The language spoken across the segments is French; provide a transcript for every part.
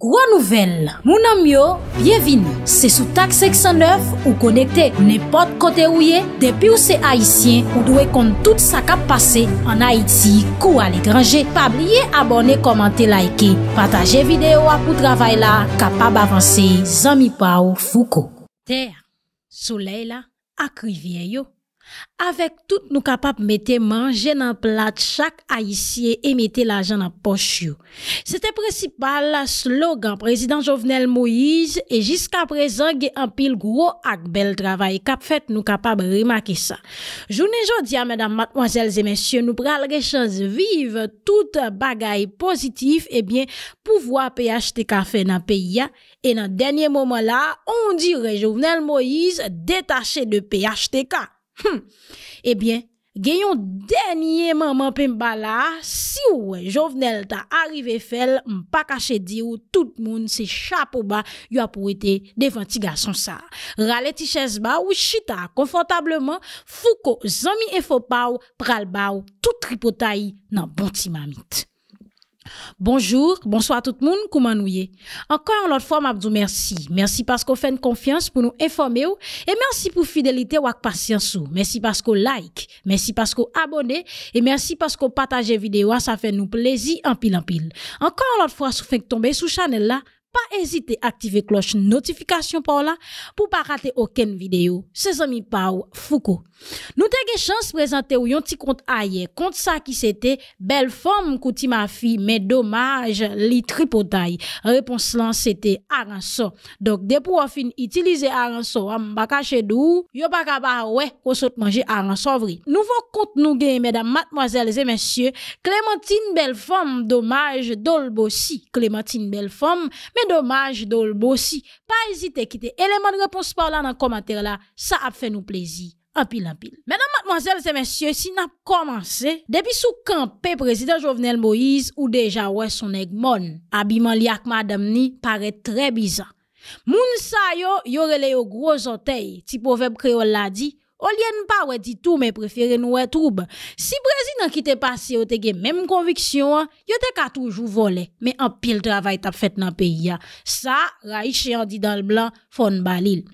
Gwa nouvel, mounan myo, byevini, se sou tak 609 ou konekte nepot kote ou ye, depi ou se Haitien ou dwe kont tout sa kap pase an Haiti kou ale grange, pa blye abone, komante, laike, pataje videyo apou travay la, kapab avanse, zami pa ou fuko. Ter, souley la, akri vye yo. Awek tout nou kapap mette manje nan plat chak ayisye e mette la jan nan posyo. Sete presipal la slogan prezident Jovenel Moïse e jiska prezan ge an pil gwo ak bel travay kap fet nou kapap rimake sa. Jounen jodia, mèdam matmwazelze mensyo, nou pral rechans vive tout bagay pozitif e bien pouvoa PHTK fe nan peya e nan denye momon la, on di re Jovenel Moïse detache de PHTK. Hmm, ebyen, eh genyon denye manman pem bala, si wè jovenel ta arrive fel, mpa kache di ou tout moun se chapo ba ywa pou ete defanti gason sa. Rale ti ches ba ou chita konfantableman, fou ko zami e fopaw pral ba ou tout ripotay nan bonti mamit. Bonjour, bonsoir tout le monde, comment nous y Encore une autre fois, m'abdou merci. Merci parce qu'on fait faites confiance pour nous informer et merci pour fidélité ou patience Merci parce qu'on like, merci parce qu'on abonne, et merci parce qu'on partage vidéo, ça fait nous plaisir en pile en pile. Encore une fois, si vous faites tomber sous channel là, pas hésiter à activer cloche notification pour là pour pas rater aucune vidéo. C'est amis Pau Foucault. Nous avons chance de présenter un petit compte ailleurs, compte ça qui c'était belle forme couti ma fille mais dommage li tripotaille. Réponse là c'était Aranso. Donc dès pour fin utiliser Aranso, on pas cacher d'où, yo pas capable ouais on saute manger Aranso vrai. Nouveau compte nous gagne mesdames mademoiselles et messieurs, Clémentine belle forme dommage Dolbosi. Clémentine belle forme dommage d'Olbo si, Pas hésiter à quitter les de réponse par là dans le commentaire là. Ça a fait nous plaisir. En pile, en pile. Mesdames, mademoiselles et messieurs, si n'a commencé, depuis sous campé président Jovenel Moïse ou déjà ouais son egmon, de liak madame ni, paraît très bizarre. Moun sa yo, yore le yo gros orteil, ti proverbe créole l'a dit, « On lieu pas ouais dit tout mais préférer nous être trouble. Si président qui t'est passé ou t'es même conviction, hein, yo t'es qu'à toujours voler mais en pile travail t'a fait dans pays hein. Ça Raïche en dit dans le blanc fon balil.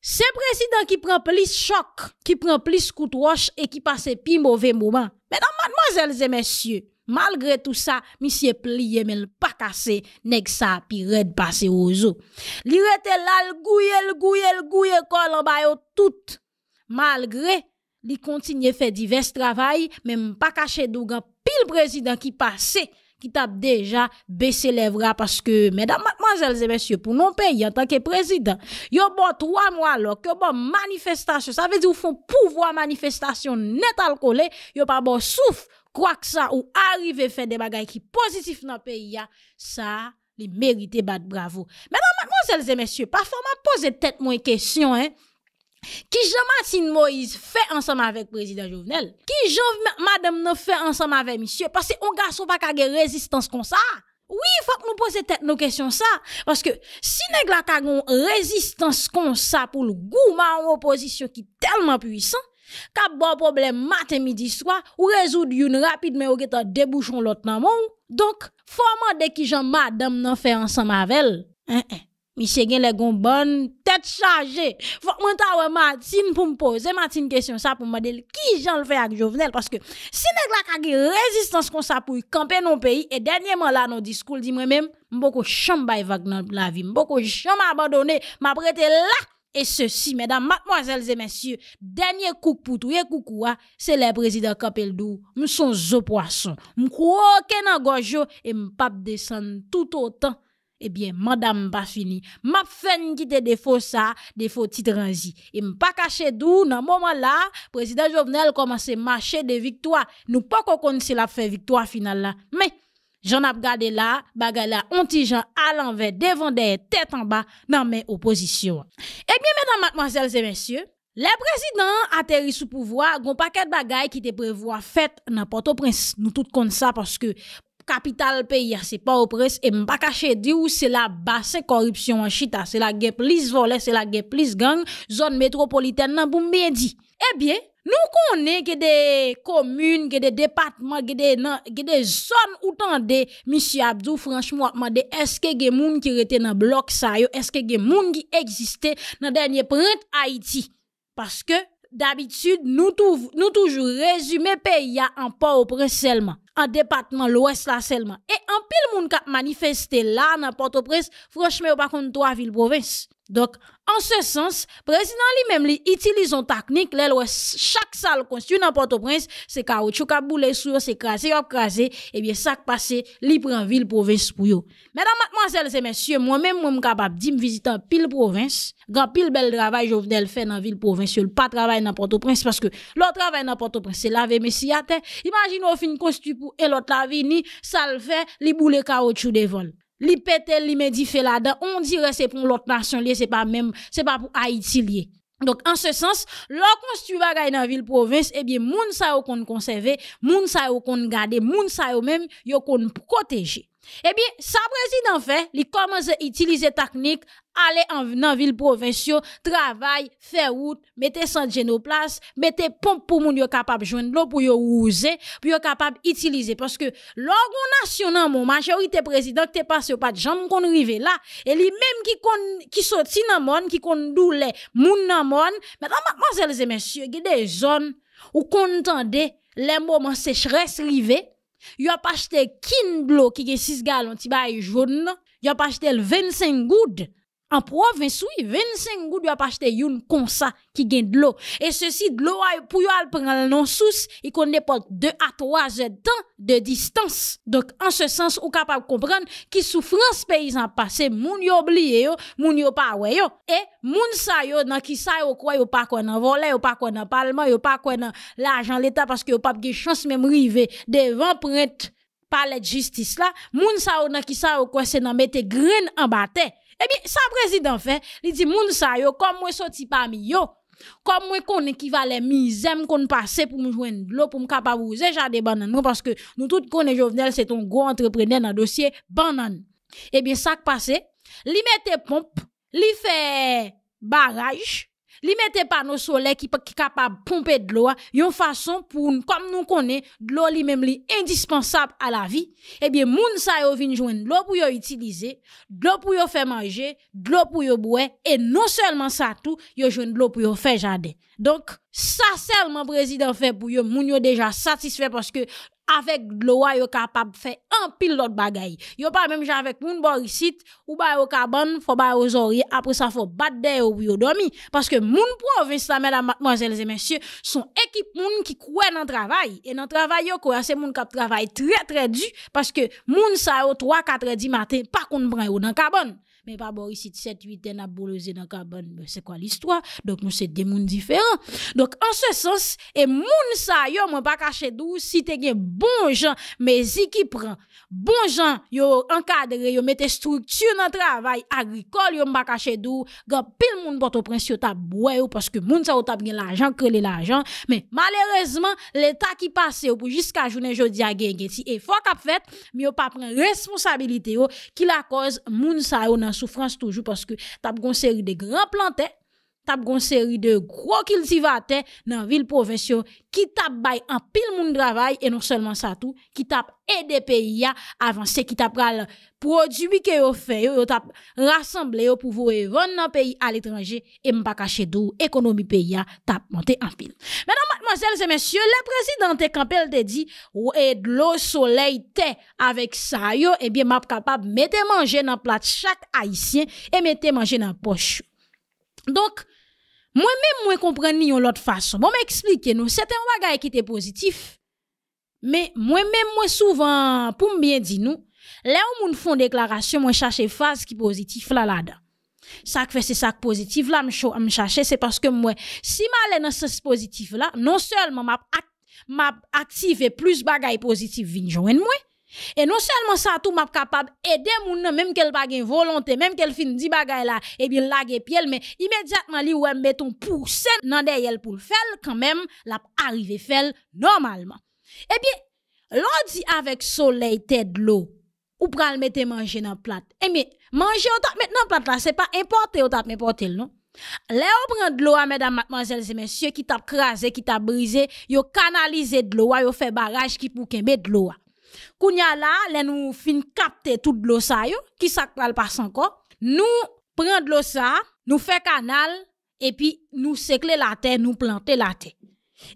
C'est président qui prend plus choc, qui prend plus coup de roche et qui passe pi mauvais moment. Mesdames, mademoiselles et messieurs, malgré tout ça, Monsieur pliye men l pas cassé. neg sa pi red aux ozo. Li rete là, le gouye, le gouye, l gouye kol en bayo tout malgré les continue à faire divers travail, même pas caché d'ougan pile président qui passait qui t'a déjà baissé bras. parce que mesdames mademoiselles et messieurs pour non pays en tant que président y bon trois mois là que bon manifestation ça veut dire ou font pouvoir manifestation net alcoolé a pas bon souffle quoi que ça ou arriver faire des bagages qui positif dans le pays ya, ça les mérite bat bravo mesdames mademoiselles et messieurs parfois m'a poser tête moins question hein qui Jean Martin Moïse fait ensemble avec président Jovenel Qui Jean madame ne fait ensemble avec monsieur parce que un garçon pas de résistance comme ça Oui, il faut que nous posions tête nos questions ça parce que si nèg une résistance comme ça pour le gouvernement opposition qui tellement puissant ka bon problème matin midi soir ou résoudre une rapide mais ou qui débouchon l'autre le monde, Donc faut demander qui Jean madame ne fait ensemble avec elle. Hein, hein. Michel gen le gon bonne tête chargée. Faut que ta Martine pour me poser Martine question ça pour me dire qui j'en le fait avec Jovenel parce que si nèg la ka résistance comme ça pour camper non pays et dernièrement là nos discours dit moi même m'boko chambay vague dans la vie, m'boko jamais abandonné, m'a prêté là et ceci, mesdames, mademoiselles et messieurs, dernier coup pour tout, et coucou, c'est le président dou. Nous sommes zo poisson. Nous croquons dans gorge et nous pas descendre tout autant. Ebyen, eh madame m pa fini. M ap fen gite defo sa, defo titranji. E m pa kache dou, nan moman la, prezident Jovenel komanse mache de viktoa. Nou pa kon kon si la fe viktoa final la. Men, jan ap gade la, bagay la ontijan alanve, devan deye tete anba nan men oposisyon. Ebyen, menan matmazelze mensyon, le prezident aterri sou pouvoa, goun paket bagay ki te prevoa fet nan poto prensi. Nou tout kon sa, paske... capital pays, ah, c'est pas au presse, et m'pas caché dit où c'est la basse corruption en chita, c'est la plus volée, c'est la plus gang, zone métropolitaine, nan, pour dit. Eh bien, nous connaissons que des communes que des départements que des zones où de zones où de Abdou, franchement, qui de que ge moun étaient dans le bloc sa yo, que ge moun qui egziste dans le dernier print Haïti Parce que d'habitude, nous nous toujours résumer pays en Port-au-Prince seulement en département l'ouest là seulement. Et en pile qui a manifesté là, dans Port-au-Prince, franchement, ou pas de trois villes province. Dok, an se sens, prezident li menm li itilizon taknik, lè lwè chak sal konstiu nan Port-au-Prince, se kaoutchou, ka bou lè sou, se krasè, yop krasè, ebyè sak pase, li pran vil provins pou yo. Mèdam, matman, zèl, zè, mèsyè, mwen menm mwen mkabab, dim vizitant pil provins, gwa pil bel dravay, jow venè l fè nan vil provins, yow l pa travay nan Port-au-Prince, paske lò travay nan Port-au-Prince, se lave, mèsyatè, imajin wò fin konsti pou elot lave, ni sal fè, li bou lè kaoutchou devol. li pété li fait là-dedans on dirait c'est pour l'autre nation lié c'est pas même c'est pas pour Haïti lié donc en ce sens lorsqu'on construit bagay dans ville province eh bien moun sa yo qu'on conserver moun sa yo qu'on garder moun sa yo même yo qu'on protéger eh bien, sa président fait, il commence à utiliser technique, aller en ville provinciale, travail, faire route, mettez sans geno place, mettez pompe pour moun yo capable de l'eau pour yo user, pour yo capable utiliser parce que l'organisation, nation, mon majorité président te passé pas de jambe qu'on rive là et lui même qui kon qui sorti le monde qui kon gens moun nan monde, madame mademoiselles et messieurs, il y a des zones où qu'on entendait les moments sécheresse arrivés, Yo pas acheté Kindlo qui est 6 gallons, ti bail jaune. pas acheté 25 goudes en province, oui, 25 gouttes doit acheter une comme ça qui gagne de l'eau. Et ceci, de l'eau, pour elle prendre non sous, il connaît pas deux à trois heures de de distance. Donc, en ce sens, on capable de comprendre qui souffrance paysan passé, moun yo oublié yo, moun yo pas ouais yo. Et moun sa yo, dans qui sa yo quoi, yo pas quoi voler volet, yo pas quoi parlement, yo pas quoi l'argent l'État parce que yo pas de chance même river devant prête palais de justice là. Moun sa yo dans qui sa yo quoi, c'est dans mettre graine en bataille. Eh bien, sa président fait, il dit, moun sa yo, comme moi sorti parmi yo, comme moi connais ki va amis kon qu'on passe pour me joindre de l'eau, pour me capabouser, j'ai des bananes. parce que nous tous est Jovenel, c'est un gros entrepreneur dans le dossier banane. Eh bien, ça qui passe, il mette pompe, il fait barrage, Li mette nos soleil qui est capable de pomper de l'eau, une façon pour, comme nous connaissons, de l'eau lui-même indispensable à la vie. Eh bien, moun sa yo vin de l'eau pour yon utiliser, de l'eau pour yon faire manger, de l'eau pour yo boire, et non seulement ça tout, jouen de l'eau pour yon faire jardin. Donc, ça seulement président fait pour yon, moun déjà satisfait parce que avec l'eau yo capable faire un pile d'autres bagaille yo pas même j'ai avec moun borisite ou ba yo faut ba aux oreilles après ça faut battre pour ou yo dormi parce que moun province là mesdames mademoiselles et messieurs sont équipe moun qui croit dans travail et dans travail yo quoi c'est moun qui travaille très très dur parce que moun ça au 3 4 du matin pas qu'on prend dans carbone. men pa borisit 7-8 en a boulose nan kaban, se kwa l'histoire? Donk nou se demoun diferent. Donk an se sens, e moun sa yo mwen baka chedou, si te gen bon jan men zi ki pren, bon jan yo an kadre, yo mette struktu nan travay, agrikol yo mwen baka chedou, gen pil moun bato prens yo tab wè yo, paske moun sa yo tab gen l'ajan, krele l'ajan, men malerezman le ta ki pase yo pou jiska jounen jodi a gen gen si, e fwa kap fet mi yo pa pren responsabilite yo ki la koz moun sa yo nan soufrans toujou paske tab gonseri de gran plantè tap gon seri de gro kiltivate nan vil profesyon ki tap bay an pil moun dravay e non selman sa tou ki tap ede peyi ya avanse ki tap pral prodjubi ke yo feyo yo tap rassemble yo pou vo evon nan peyi al etranje e mpa kache dou ekonomi peyi ya tap monte an pil menan mwazel se mensyo le prezident e kampel te di ou e dlo soley te avek sa yo e eh bie map kapab mette manje nan plat chak aisyen e mette manje nan poch donk Moi-même, moi comprends ni l'autre façon. Bon, m'expliquez nous. C'était un bagage qui était positif. Mais moi-même, moi souvent, pour me bien dire nous, là où moun font déclaration, moi cherche phase qui positif là là-dedans. Ça fait c'est ça positif là, me chercher, c'est parce que moi, si mal dans ce positif là, non seulement m'a activé plus bagage positif vin joindre moi, et non seulement ça, tout m'a capable d'aider, moun nan, même qu'elle pas gen volonté, même qu'elle fin di bagay là, et eh bien lage piel, mais immédiatement li ou mettons dans nan yeux pour le faire, quand même, l'a arrivé faire normalement. Eh bien, l'on dit avec soleil tête de l'eau, ou pral mette manger dans plate. Eh bien, manger ou tap maintenant plate là, c'est pas important ou tap importé, non? Là, ou prend de l'eau, mesdames, mademoiselles et messieurs, qui t'a crasé, qui t'a brisé, yo canalisé de l'eau, yo fait barrage qui pour de l'eau. Kounya la, le nou fin kapte tout blosa yo, ki saklal pa san ko, nou pren blosa, nou fe kanal, e pi nou sekle la te, nou plante la te.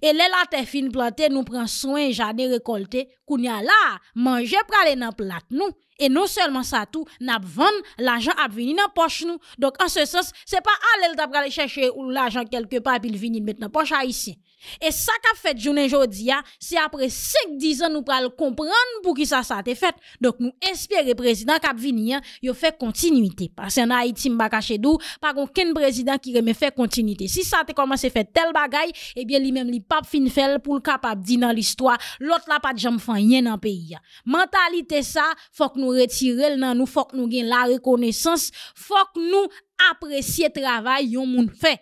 E le la te fin plante, nou pren soen janen rekolte, kounya la, manje prale nan plat nou, e nou selman sa tou, nan ap vande, l'ajan ap vini nan poche nou. Dok an se sens, se pa alel da prale chèche ou l'ajan kelke pa ap il vini met nan poche a isi. Et ça qu'a fait journée aujourd'hui, c'est après 5-10 ans nous pral comprendre pour qui ça ça été fait. Donc nous le président cap venir, hein, yo fait continuité parce qu'en Haïti il caché d'où. pas aucun président qui remet fait continuité. Si ça a commencé fait tel bagaille, eh bien lui-même li pas fin faire pour le capable dire dans l'histoire, l'autre là pas de jambe rien dans pays. Hein. Mentalité ça, faut que nous retirer il nous, faut que nous ayons la reconnaissance, faut que nous apprécier travail yon moun fait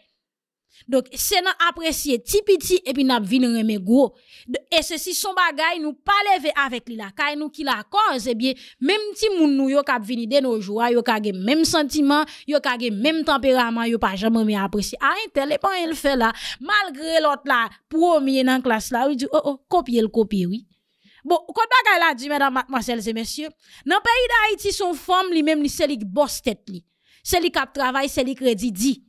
donc, c'est nan apprécier petit petit et puis n'a vinn un gros. Et ceci son bagay nous pas lever avec li la kay nous qui la cause eh bien même ti moun nou yo k'ap vini de nos jours yo ka même sentiment, yo ka même tempérament, yo pas jamais apprécié apprécier. Ah, tel et pas il fait là malgré l'autre là premier dans classe là, il dit oh oh copier le copier oui. Bon, quand bagay la dit mesdames mademoiselles et messieurs, dans pays d'Haïti son femme li même li qui bosse tête li. qui li k'ap travail, c'est li crédit dit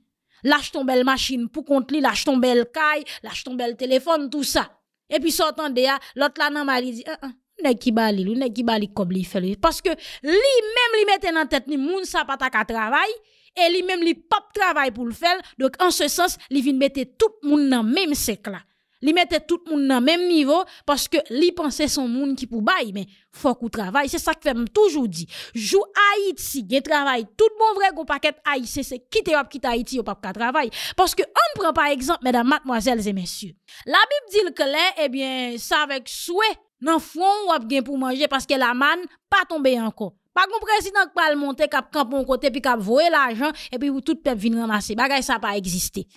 lâche ton belle machine pour compte li, lâche ton belle caille, lâche ton bel téléphone, tout ça. Et puis, sortant de là, l'autre là, nan mali dit, ah, euh, nèg euh, qui bali, ou nèg qui bali comme li fait. Parce que, li, même li mette dans tête ni moun sa pas travail, et li même li pop travail pour le faire. Donc, en ce sens, li vin mette tout moun nan même sec là li mettait tout le monde dans même niveau parce que li pensait son monde qui pour bay mais faut qu'on travaille c'est ça que fait toujours dit jou Haïti gen travail tout bon vrai gros paquet Haïti c'est quitter ou quitter Haïti ou pas ka travail parce que on prend par exemple mesdames mademoiselles et messieurs la Bible dit que là eh bien ça avec souhait nan fond ou ap gen pour manger parce que la manne pas tomber encore pas qu'on président qui pas le monter, qui a côté, puis qui a l'argent, et puis tout le peuple vient ramasser. Bagay, ça pas existé.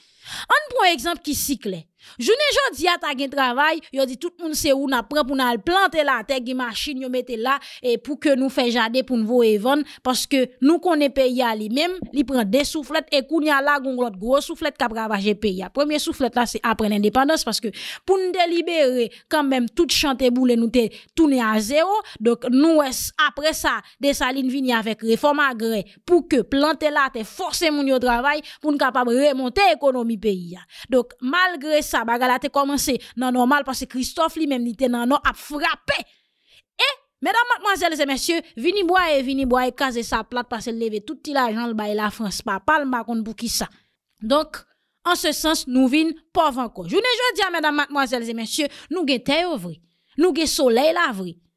Un prend exemple qui cycle. jamais jodi à ta gen travail, yo dit tout le monde se où n'a prend pour n'a planter la terre machine yo mette là et pour que nous fait jade pour nous vendre parce que nous le pays à lui-même, il prend des soufflettes et kounya la gon lot gros soufflette qui ravager pays. Premier soufflette là c'est après l'indépendance parce que pour nous délibérer quand même tout chanter boule nous te à zéro. Donc nous après ça des salines vini avec réforme agré pour que planter la terre force moun travail pour nous capable remonter économie donc, malgré ça, bagala te commencé non normal parce que Christophe lui-même n'était non non a frappé. Et, mesdames, mademoiselles et messieurs, vini boire, vini boire, caser sa plate parce que levé tout l'argent le la France, pas pas le bouki Donc, en ce sens, nous vin pauvre encore. Je ne veux mesdames, mademoiselles et messieurs, nous gè te Nous gè soleil la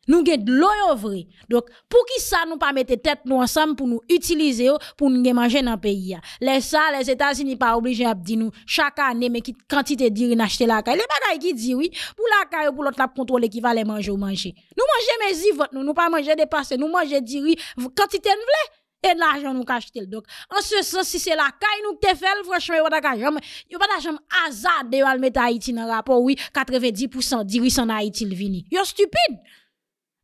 nous avons de l'eau vrai. Donc, pour qui ça nous pas mettre tête nous ensemble pour nous utiliser pour nous manger dans le pays? Les ça, les États-Unis pas obligés à dire nous chaque année, mais qui quantité d'irine acheter la caille. Les bagailles qui dit oui, pour la caille, pour l'autre la contrôler qui va les manger ou manger. Nous manger mes votes, nous, nous pas manger des passés, nous manger d'iri, quantité nous voulons et l'argent nous cache donc en ce sens si c'est la caille nous te fait franchement y mais pas a pas d'argent hasard de mettre Haïti dans rapport oui 90% dirigeants en Haïti le vini yo stupide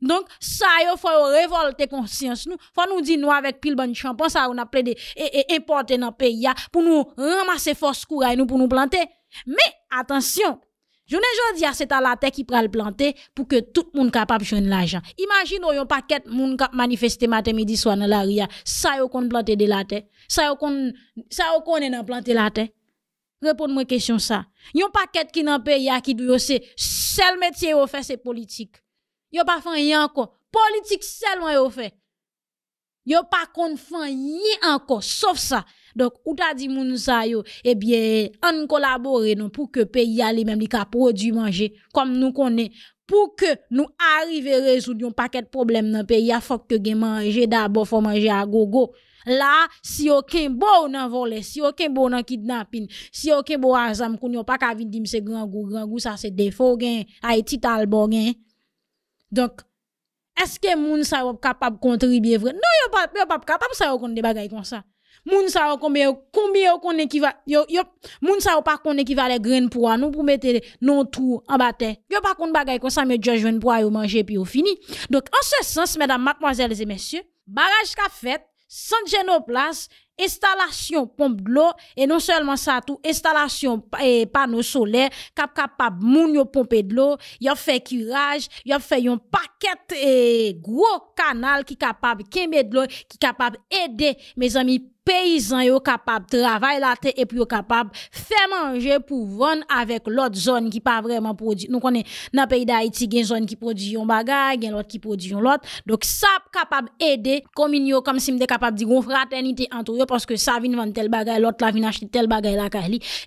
donc, ça, il faut révolter conscience nous. faut nous dire nous avec pile bonne champagne, ça, on a plaidé et, importé dans le pays pour nous ramasser force courage nous pour nous planter. Mais, attention, je ne dis c'est à la terre qui prend le planter pour que tout le monde capable de joindre l'argent. Imagine, il a pas paquet de monde qui manifesté matin, midi, soir dans la ria. Ça, yon qu'on planter de la terre. Ça, yon qu'on, ça, yon qu'on est planter la terre. répondez moi question ça. Yon paquet qui dans le pays qui doit oh, c'est, seul métier au fait, c'est politique. Yo pa fon yi anko, politik sel wè yo fè. Yo pa kon fon yi anko, sof sa. Donk, ou ta di moun sa yo, ebyè, an kolabore nou pou ke pe yi ale mèm li ka prodwi manje, kom nou konen, pou ke nou arrive rezoud yon paket problem nan, pe yi a fok te gen manje, dabo fò manje a gogo. La, si yo ken bo nan vole, si yo ken bo nan kidnapin, si yo ken bo an zam kon yo pa kavidim se gran go, gran go sa se defo gen, a eti talbo gen. Donc, est-ce que moun sa yon capable de contribuer vrai? Non, yon pas, yon pas capable sa yon des bagailles comme ça. Moun sa yon combien, combien yon connaît qui va, yon, yon, moun sa yon pas qui va les graines pour nous pour mettre non tout en bataille. Yon pas connaît bagaille comme ça, mais Dieu jouen pour yon manger puis yon fini. Donc, en ce sens, mesdames, mademoiselles et messieurs, barrage qu'a fait, Saint Genoplas, installation pompe de l'eau et non seulement ça tout installation et eh, panneau solaire cap capable moun pomper de l'eau y a fait curage y a fait un paquet et eh, gros canal qui capable qui de l'eau qui capable aider mes amis paysan yo capable travail la terre et puis capable faire manger pour vendre avec l'autre zone qui pas vraiment produit nous kone dans pays d'Haïti gen zone qui produit yon bagay, gen l'autre qui produit yon l'autre donc ça capable aider comme si m'était capable dire une fraternité entre eux parce que ça vient vendre tel bagage l'autre la vient acheter tel bagage la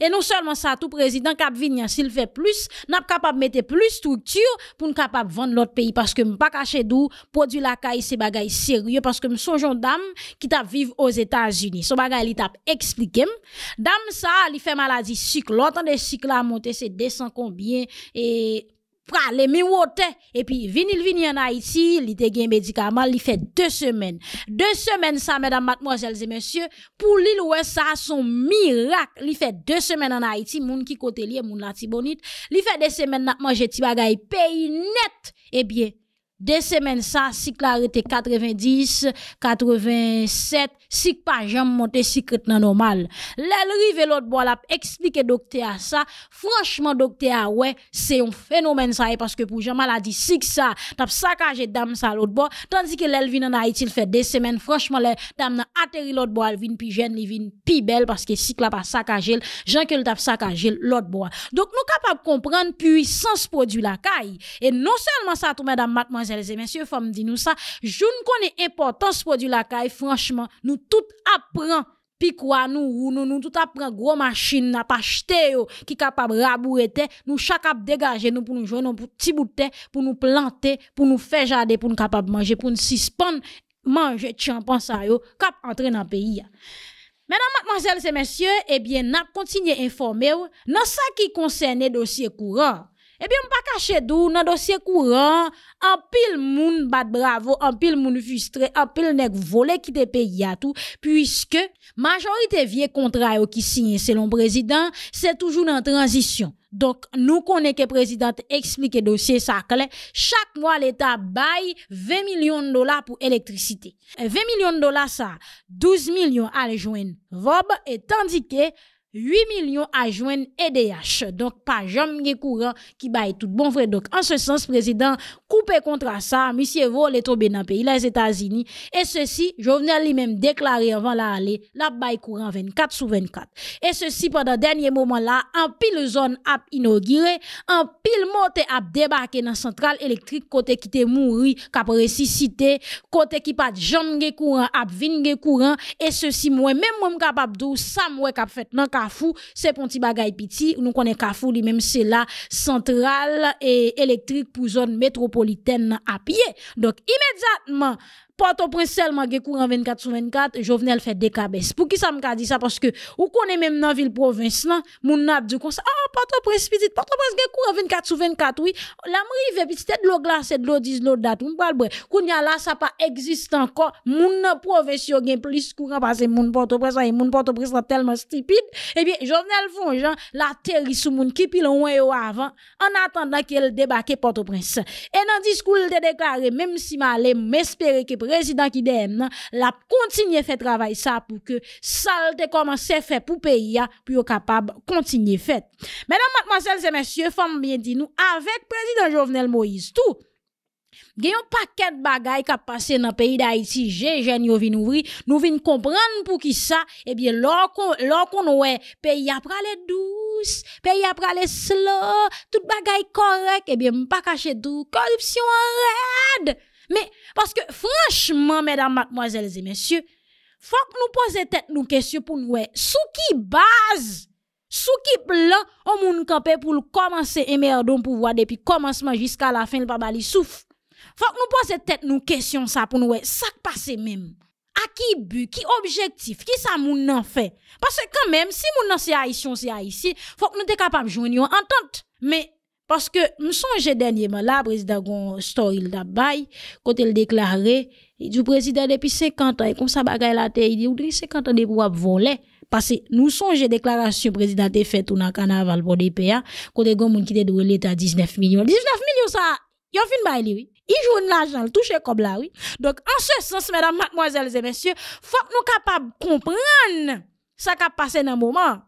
et non seulement ça tout président cap s'il fait plus n'a capable mettre plus structure pour nous capable vendre l'autre pays parce que pas caché dou, produit la caille c'est bagay sérieux parce que me sonjon dame qui t'a aux États-Unis son li il expliquem expliqué. Dame ça, il fait maladie cycle. L'autre des cycles monte, monté, c'est 200 combien et prale, mi wote, et puis vinil vini en Haïti, il te gen médicament, il fait deux semaines. Deux semaines ça, mesdames, mademoiselles et messieurs, pour l'île ouest, ça son miracle. Il fait deux semaines en Haïti, moun qui côté lié, moun la tibonite, il fait deux semaines n'a manger ti bagay pays net, eh bien, deux semaines ça, cycle arrêté 90, 87, cycle pas jamais monté cycle normal. rive l'autre bois l'a expliqué docteur ça. Franchement docteur ah ouais, c'est un phénomène ça parce que pour jamais maladie que ça, t'as saccagé dame ça l'autre bois tandis que vient en Haïti il fait deux semaines franchement les dame n'a atterri l'autre bois, elle vient plus jeune, elle vient plus belle parce que cycle a pas saccagé, gens que saccagé l'autre bois. Donc nous capables de comprendre puissance produit la caille et non seulement ça tout madame, mademoiselles Mesdames et messieurs, femmes, dit nous ça. Je ne connais importance produit la caille, franchement, nous tout apprend. puis quoi nous nous nous tout apprend gros machine n'a pas acheté qui capable rabouetter. nous chaque cap dégager nous pour nous joindre pour petit bout de pour nous planter pour nous faire jarder pour nous capable manger pour nous suspendre manger champan ça yo cap entrer dans pays Mesdames, mademoiselles et messieurs, eh bien, n'a continué informer dans ça qui concerne dossier courant. Eh pas cacher pas dans le dossier courant, un pile moun bat bravo, en pile moun frustré, en pile nek volé qui te à à tout puisque majorité vieux contrats qui signent selon président, président c'est toujours en transition donc que le que présidente le dossier ça clair. Chaque mois, l'État baille 20 millions de dollars pour l'électricité. 20 eh, millions de dollars, ça, 12 millions, à les joindre vob, et tandis que... 8 millions à joindre EDH. Donc, pas jamais courant qui baille tout bon vrai. Donc, en ce sens, président, coupez contre ça, monsieur Vole tombé dans le pays, les États-Unis. Et ceci, Jovenel lui-même déclaré avant la aller, la baille courant 24 sur 24. Et ceci, pendant dernier moment là, en pile zone a inauguré, en pile montée a débarqué dans centrale électrique, côté qui était mouri, qui a ressuscité, côté qui pas jamais courant, a courant. Et ceci, moi, même moi, capable de ça, moi, fait, non, Kafou, c'est pour petit bagay piti. Nous connaissons Kafou, lui-même, c'est la centrale et électrique pour zone métropolitaine à pied. Donc, immédiatement, Port-au-Prince seulement gè courant 24 sur 24, Jovenel fait des cabesses. Pour qui ça me dit ça parce que ou connaît même dans ville province là, moun n'a pas du ça, ah Port-au-Prince petit, Port-au-Prince gè courant 24 sur 24 oui. La m'rive petit de l'eau glacée, de l'eau 10, l'eau date, on parle Kounya là ça pas existe encore. Mon province yo gen plus courant parce que mon Port-au-Prince et Port-au-Prince tellement stupide. Eh bien Jovenel font la terre sous moun qui pile loin yo avant en attendant qu'elle débarque Port-au-Prince. Et dans discours de déclaré même si malé m'espérer que président qui dem la continuer faire travail ça pour que ça commence à faire pour pays pour capable continuer faire mesdames mademoiselles et messieurs femmes bien dit nous avec président Jovenel Moïse tout Gen yon paquet bagay kap qui nan pays d'Haïti. J'ai je jen j'ai, vin ouvri, nou vin comprendre pou ki sa, ebyen eh bien, lorsqu'on lor kon pays peyi apra le pays pays après le slow tout bagay Eh bien, mpa kache dou, en raide! Mais, parce que franchement, mesdames, mademoiselles et messieurs, faut que nous posions tête nous question pour nous. Sous qui base, sous qui plan, on moun campé pour commencer émerder pouvoir depuis commencement jusqu'à la fin, le pas souffle. Faut que nous posions tête nous question ça pour nous. Ça passe même. à qui but, qui objectif, qui ça nous en fait. Parce que quand même, si mon en c'est haïtien, c'est haïtien, faut que nous soyons capables de jouer une entente. Mais parce que, nous songe dernièrement, là, président Gon Story, il t'a quand il déclarait, du président depuis 50 ans, et comme ça, bagaille la terre il dit, ou 50 ans de bois voler. Parce que, nous songe déclaration, président, t'es fait, ou dans le carnaval, pour des pays, quand des monde qui t'aident l'état 19 millions. 19 millions, ça, y'a fin bail, oui. Il joue l'argent, il touche comme là, oui. Donc, en ce sens, mesdames, mademoiselles et messieurs, faut que nous capables comprendre ce qui passé dans le moment.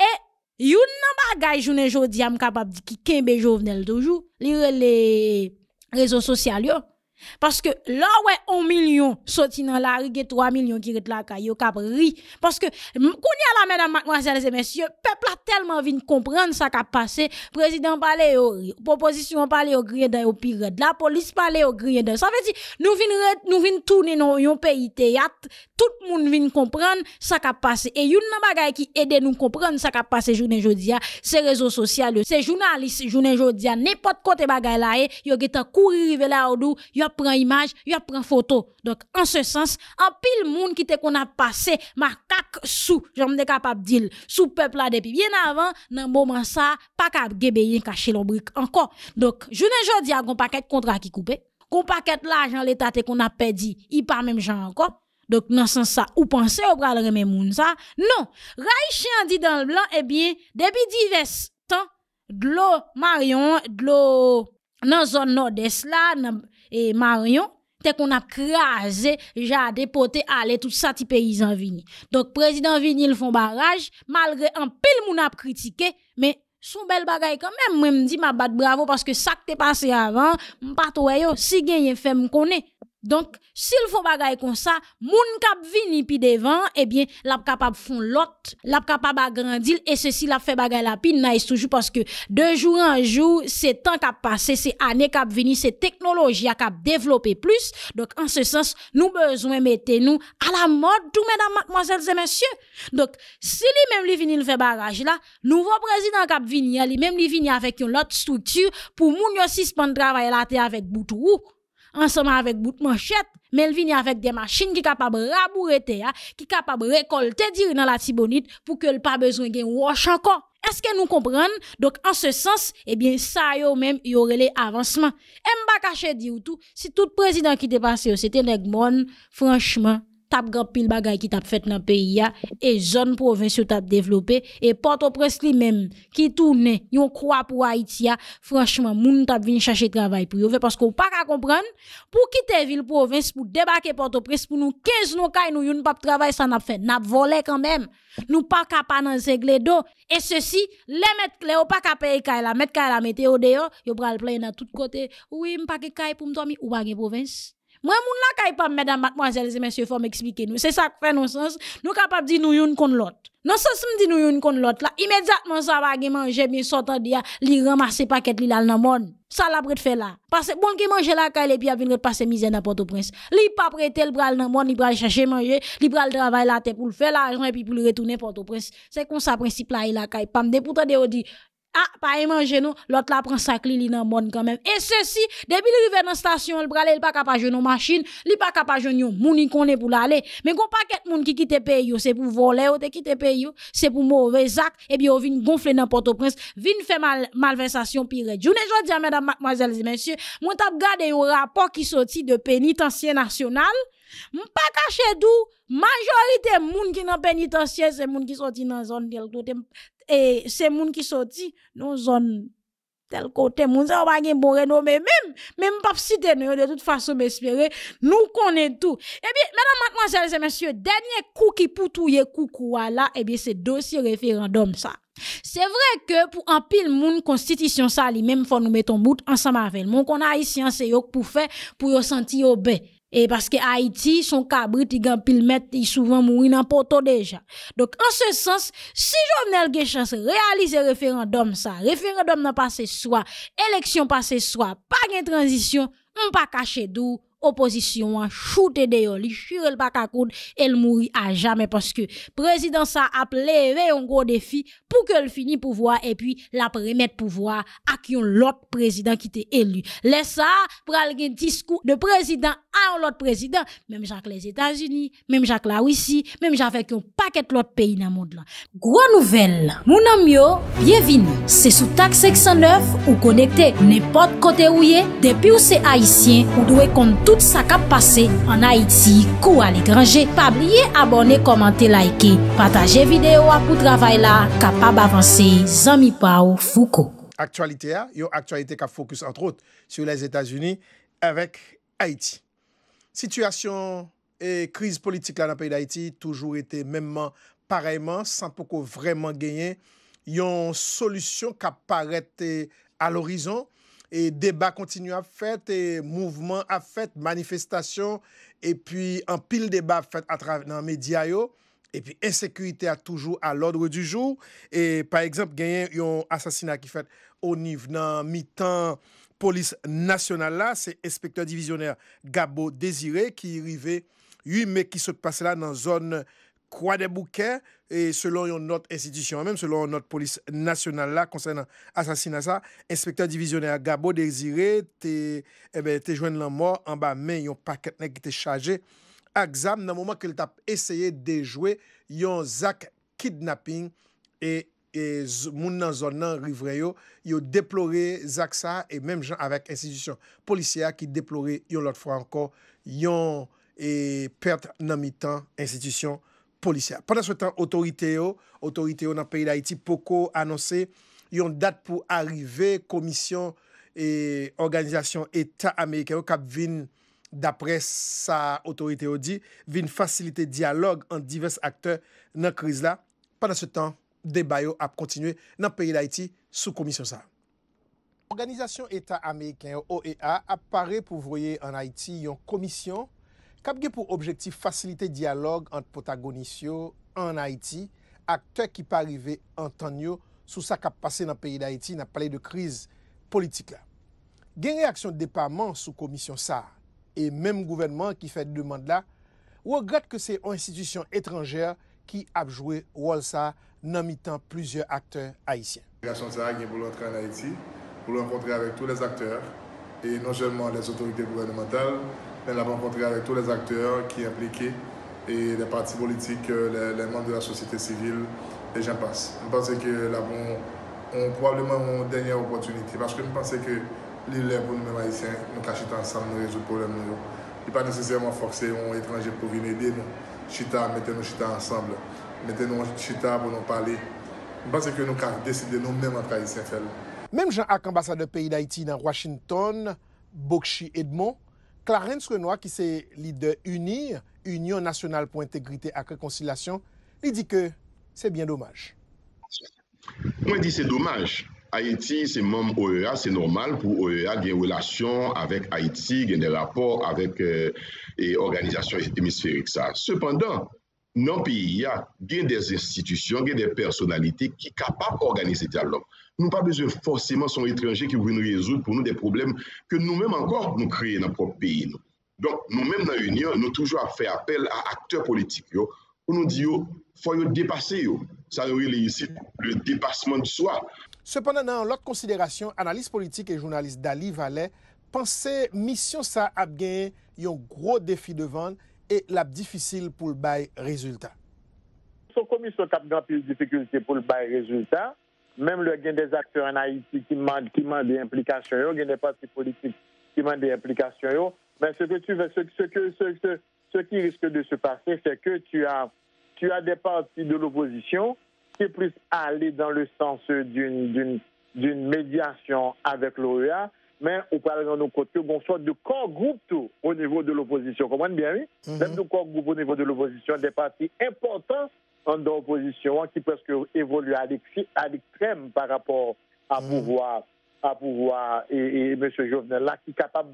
Et, You namba gay jounen jodi am kapap di ki kenbe jovnel dojou li re le rezon sosyal yo. Parce que là où un million sorti dans la rue, il y a trois millions qui sont là, qui ont capri. Parce que, qu'on y a là, mesdames, mademoiselles et messieurs, peuple a tellement envie comprendre ça qui a passé. Président parle au proposition parle au la police parlait au Ça veut dire, nous venons, nous venons tourner dans un pays théâtre, tout le monde vient comprendre ça qui a passé. Et il y une bagaille qui aide nous comprendre ça qui a passé, je ne jodia, réseaux hein, sociaux, c'est journalistes, je ne n'importe quoi, bagaille là, eh, y'a qui t'a couru, prend image, il prend photo. Donc, en ce sens, en pile monde qui te qu'on a passé, ma kak sous, j'en suis capable de dire, sous peuple là depuis bien avant, dans moment ça, pas qu'à guébéyer, cacher l'ombrique encore. Donc, je ne dis à un paquet de contrat qui coupé, pas paquet de l'argent l'État te qu'on a perdu, il pas même gens encore. Donc, dans ce sens, ça, ou pensez, ou pral remè moun ça? Non. Raïchien dit dans le blanc, eh bien, depuis divers temps, de l'eau marion, de l'eau, dans zone nord-est là, et Marion, t'es qu'on a crasé, j'ai dépoté, aller tout ça, ti paysan vini. Donc, président vini, ils font barrage, malgré un pile moun a critiqué, mais son bel bagay quand même, moi me dis ma bat bravo parce que ça que t'es passé avant, trop yo, si gagne fait me donc, s'il faut choses comme ça, moun kap vini pi devant, eh bien, l'a capable font l'autre, l'a capable agrandir et ceci l'a fait bagarre la pi nice toujours parce que de jour en jour, c'est temps qui passé, c'est année kap vini, c'est technologie kap développer plus. Donc, en ce sens, nous besoin mettez nous à la mode tout mesdames, mademoiselles et messieurs. Donc, si lui même lui vini le fait bagage là, nouveau président kap vini, lui même lui vini avec une autre structure pour moun yo suspendre travail là avec boutou ensemble avec bout manchette, mais elle vient avec des machines qui capables de hein, qui capables récolter dire dans la tibonite pour que le pas besoin de wash encore. Est-ce que nous comprenons? Donc, en ce sens, eh bien, ça yo même, y aurait les avancements. Et m'ba ou tout, si tout président qui était passé, c'était Negmon, franchement, tap grand pile bagay qui tap fait dans pays et zone province tap développé et Port-au-Prince lui-même qui tourne yon croix pour Haïti franchement moun tap vinn chercher travail pour yo parce qu'on pas comprendre pour quitter ville province pour débarquer Port-au-Prince pour nous 15 nous kay nous yon pas travail ça n'a pas fait n'a volé quand même nous pas pas dans zegle do et ceci les mettre clé pas payer kay la mettre kay la météo dehors yo pral plein dans tout côté oui m'pas kay pour me dormir ou pas province Mwen moun la kaypam, mwen mwen jelize mwen sio for m ekspike nou, se sa kwen nou sens, nou kapap di nou yon kon lot. Nou sens m di nou yon kon lot la, imedjat mwen sa va ge manje, mi sotan dia li ramase paket li la nan mon. Sa la prete fe la. Bon ki manje la kayle, pi a vinre pase mizen na Port-au-Prince. Li pa prete, li bra lan nan mon, li bra chache manje, li bra l travay la te pou l fe la, jwen pi pou l retoune Port-au-Prince. Se kon sa prete si playe la kaypam, de pou ta de ou di... ah, pas manger nous, l'autre la prend sa clé dans nan monde quand même. Et ceci, depuis le river dans la station, il bralé, il pas capable de machine, il pas capable de jouer nos moun, pour l'aller. Mais qu'on pas qu'être moun qui quitte pays, c'est pour voler, ou te quitte pays, c'est pour mauvais actes, et bien, on vient gonfler dans Port-au-Prince, vient faire malversation pire. Je ne veux pas mesdames, mademoiselles et messieurs, mon tap gade un rapport qui sorti de pénitencier national, pas caché d'où, majorité monde qui nan pénitencier, c'est monde qui sorti dans zone de et c'est moun qui sorti nous zone tel côté, moun. on va bon renommé même même pas site nous de toute façon, m'espérer nous connaît tout. bien bien, maintenant et messieurs, messieurs, dernier qui qui coup coucou là et bien, c'est dossier référendum, ça. C'est vrai que pour un pile constitution ça lui même faut nous mettre en bout ensemble avec. Mon qu'on a ici c'est pour faire pour sentir ben. Et parce que Haïti, son cabrit, il gagne pile mètre, il souvent mourir dans poto déjà. Donc, en ce sens, si Jovenel chance réalise référendum ça, référendum n'a pas passé soit, élection passé soit, pas de transition, on pas caché d'où, opposition a shooté de li chire le bakakoud, elle mourit à jamais parce que président ça a levé un gros défi pour que le pouvoir et puis la remettre pouvoir à qui l'autre président qui était élu. Laisse ça, pour gen discours de président l'autre président, même Jacques les États-Unis, même Jacques la Russie, même Jacques avec un paquet l'autre pays dans le monde Gros nouvelle, mon ami bienvenue. C'est sous taxe 609 ou connecté n'importe côté où est, depuis où c'est haïtien, ou doit compte tout ça qui passé en Haïti, ou à l'étranger. Pas oublier abonner, commenter, liker, partager vidéo pour travailler là capable avancer zami ou Foucault. Actualité il y a, une actualité qui focus entre autres sur les États-Unis avec Haïti. Sityasyon e eh, kriz politik la nan peyi Daiti toujou ete memman pareyman, san pou ko vreman genyen yon solusyon ka parete al orizon, e deba kontinu a fet, e mouvman a fet, manifestasyon, e pi an pil deba fet a trav nan media yo, e pi ensekuité a toujou al odre du jou, e pa eksemp genyen yon asasina ki fet o niv nan mitan, Polis nasyonal eh la, se espektor divizyoner Gabo Desire, ki rive yu, me ki se pase la nan zon kwa de bouken, e selon yon not institisyon anmen, selon yon not polis nasyonal la, konsen an asasina sa, espektor divizyoner Gabo Desire, te jwen lan mò, an ba men yon paketnen ki te chaje, a gzam nan mouman ke l tap esye de jwe, yon zak kidnapping e yon, E moun nan zon nan rivre yo Yo deplore Zaksa E menm jan avèk institisyon polisyak Ki deplore yon lot franko Yon e perte nan mi tan Instisyon polisyak Panan se tan otorite yo Otorite yo nan peyi da iti poko anonse Yon dat pou arrive Komisyon e organizasyon Eta Amerike yo kap vin Dapre sa otorite yo di Vin fasilite diyalog An divers akte nan kriz la Panan se tan Debayo ap kontinue nan peyi d'Haiti sou komisyon sa. Organizasyon Eta Ameriken OEA ap pare pou vwoye an Haiti yon komisyon kap ge pou objektif fasilite dialog ant potagonisyon an Haiti ak te ki pa rive an tan yo sou sa kap pase nan peyi d'Haiti na pale de kriz politik la. Gen reaksyon depaman sou komisyon sa e menm gouvenman ki fet demand la wogat ke se o institisyon etranjer ki ap jwe wol sa Nous plusieurs acteurs haïtiens. La ça a pour entrer en Haïti, pour rencontrer avec tous les acteurs, et non seulement les autorités gouvernementales, mais la rencontrer avec tous les acteurs qui impliqués, et les partis politiques, euh, les, membres de la société civile, et j'en passe. Je pense que là, on, probablement une dernière opportunité, parce que je pense que l'île pour nous-mêmes haïtiens, nous cacher ensemble, nous résoudre le problème. Il n'est pas nécessairement forcé un étranger pour venir aider nous. Chita, nous chita ensemble. Maintenant, je chita pour nous parler. parce que nous avons décidé nous-mêmes en trahi sen Même Même Jean ak ambassadeur pays d'Haïti dans Washington, Bokchi Edmond, Clarence Renoir qui est leader UNI, Union Nationale pour Intégrité et réconciliation, lui dit que c'est bien je dis que c'est dommage. Haïti, c'est même OEA, c'est normal pour OEA des relations avec Haïti, gen des rapports rapports euh, les organisations Ça. Cependant, Non pi ya gen des institisyon, gen des personalite ki kapap organize diya lop. Nou pa beze forseman son itranje ki vwe nou yezout pou nou de problem ke nou menm ankor nou kreye nan prop pi nou. Don nou menm nan union nou toujwa fe apel a akteur politik yo ou nou di yo fwa yo depase yo. Sa nou yon le depasman di swa. Sepenan nan lòt konsiderasyon, analise politik e jounalise Dali Valè, panse misyon sa ap gen yon gro defi devan? e lap difisil pou l'bay rezultat. Sou komis sou kap granpil difikulti pou l'bay rezultat, mem le gen de zaktor anayiti ki man de implikasyon yo, gen de parti politik ki man de implikasyon yo, men se ke tu ve, se ke, se ke, se ki riske de se pase, se ke tu e a, tu a de parti de l'oposisyon, ki plus ale dan le sanse d'un, d'un, d'un medyasyon avek l'OEA, mais on parallèle, dans nos côtés yo de corps-groupe au niveau de l'opposition, comprenez bien, oui? Mhm. même de corps groupes au niveau de l'opposition, des partis importants en opposition, hein, qui qui évoluer à l'extrême par rapport à mhm. pouvoir, et, et, et M. Jovenel qui qui capable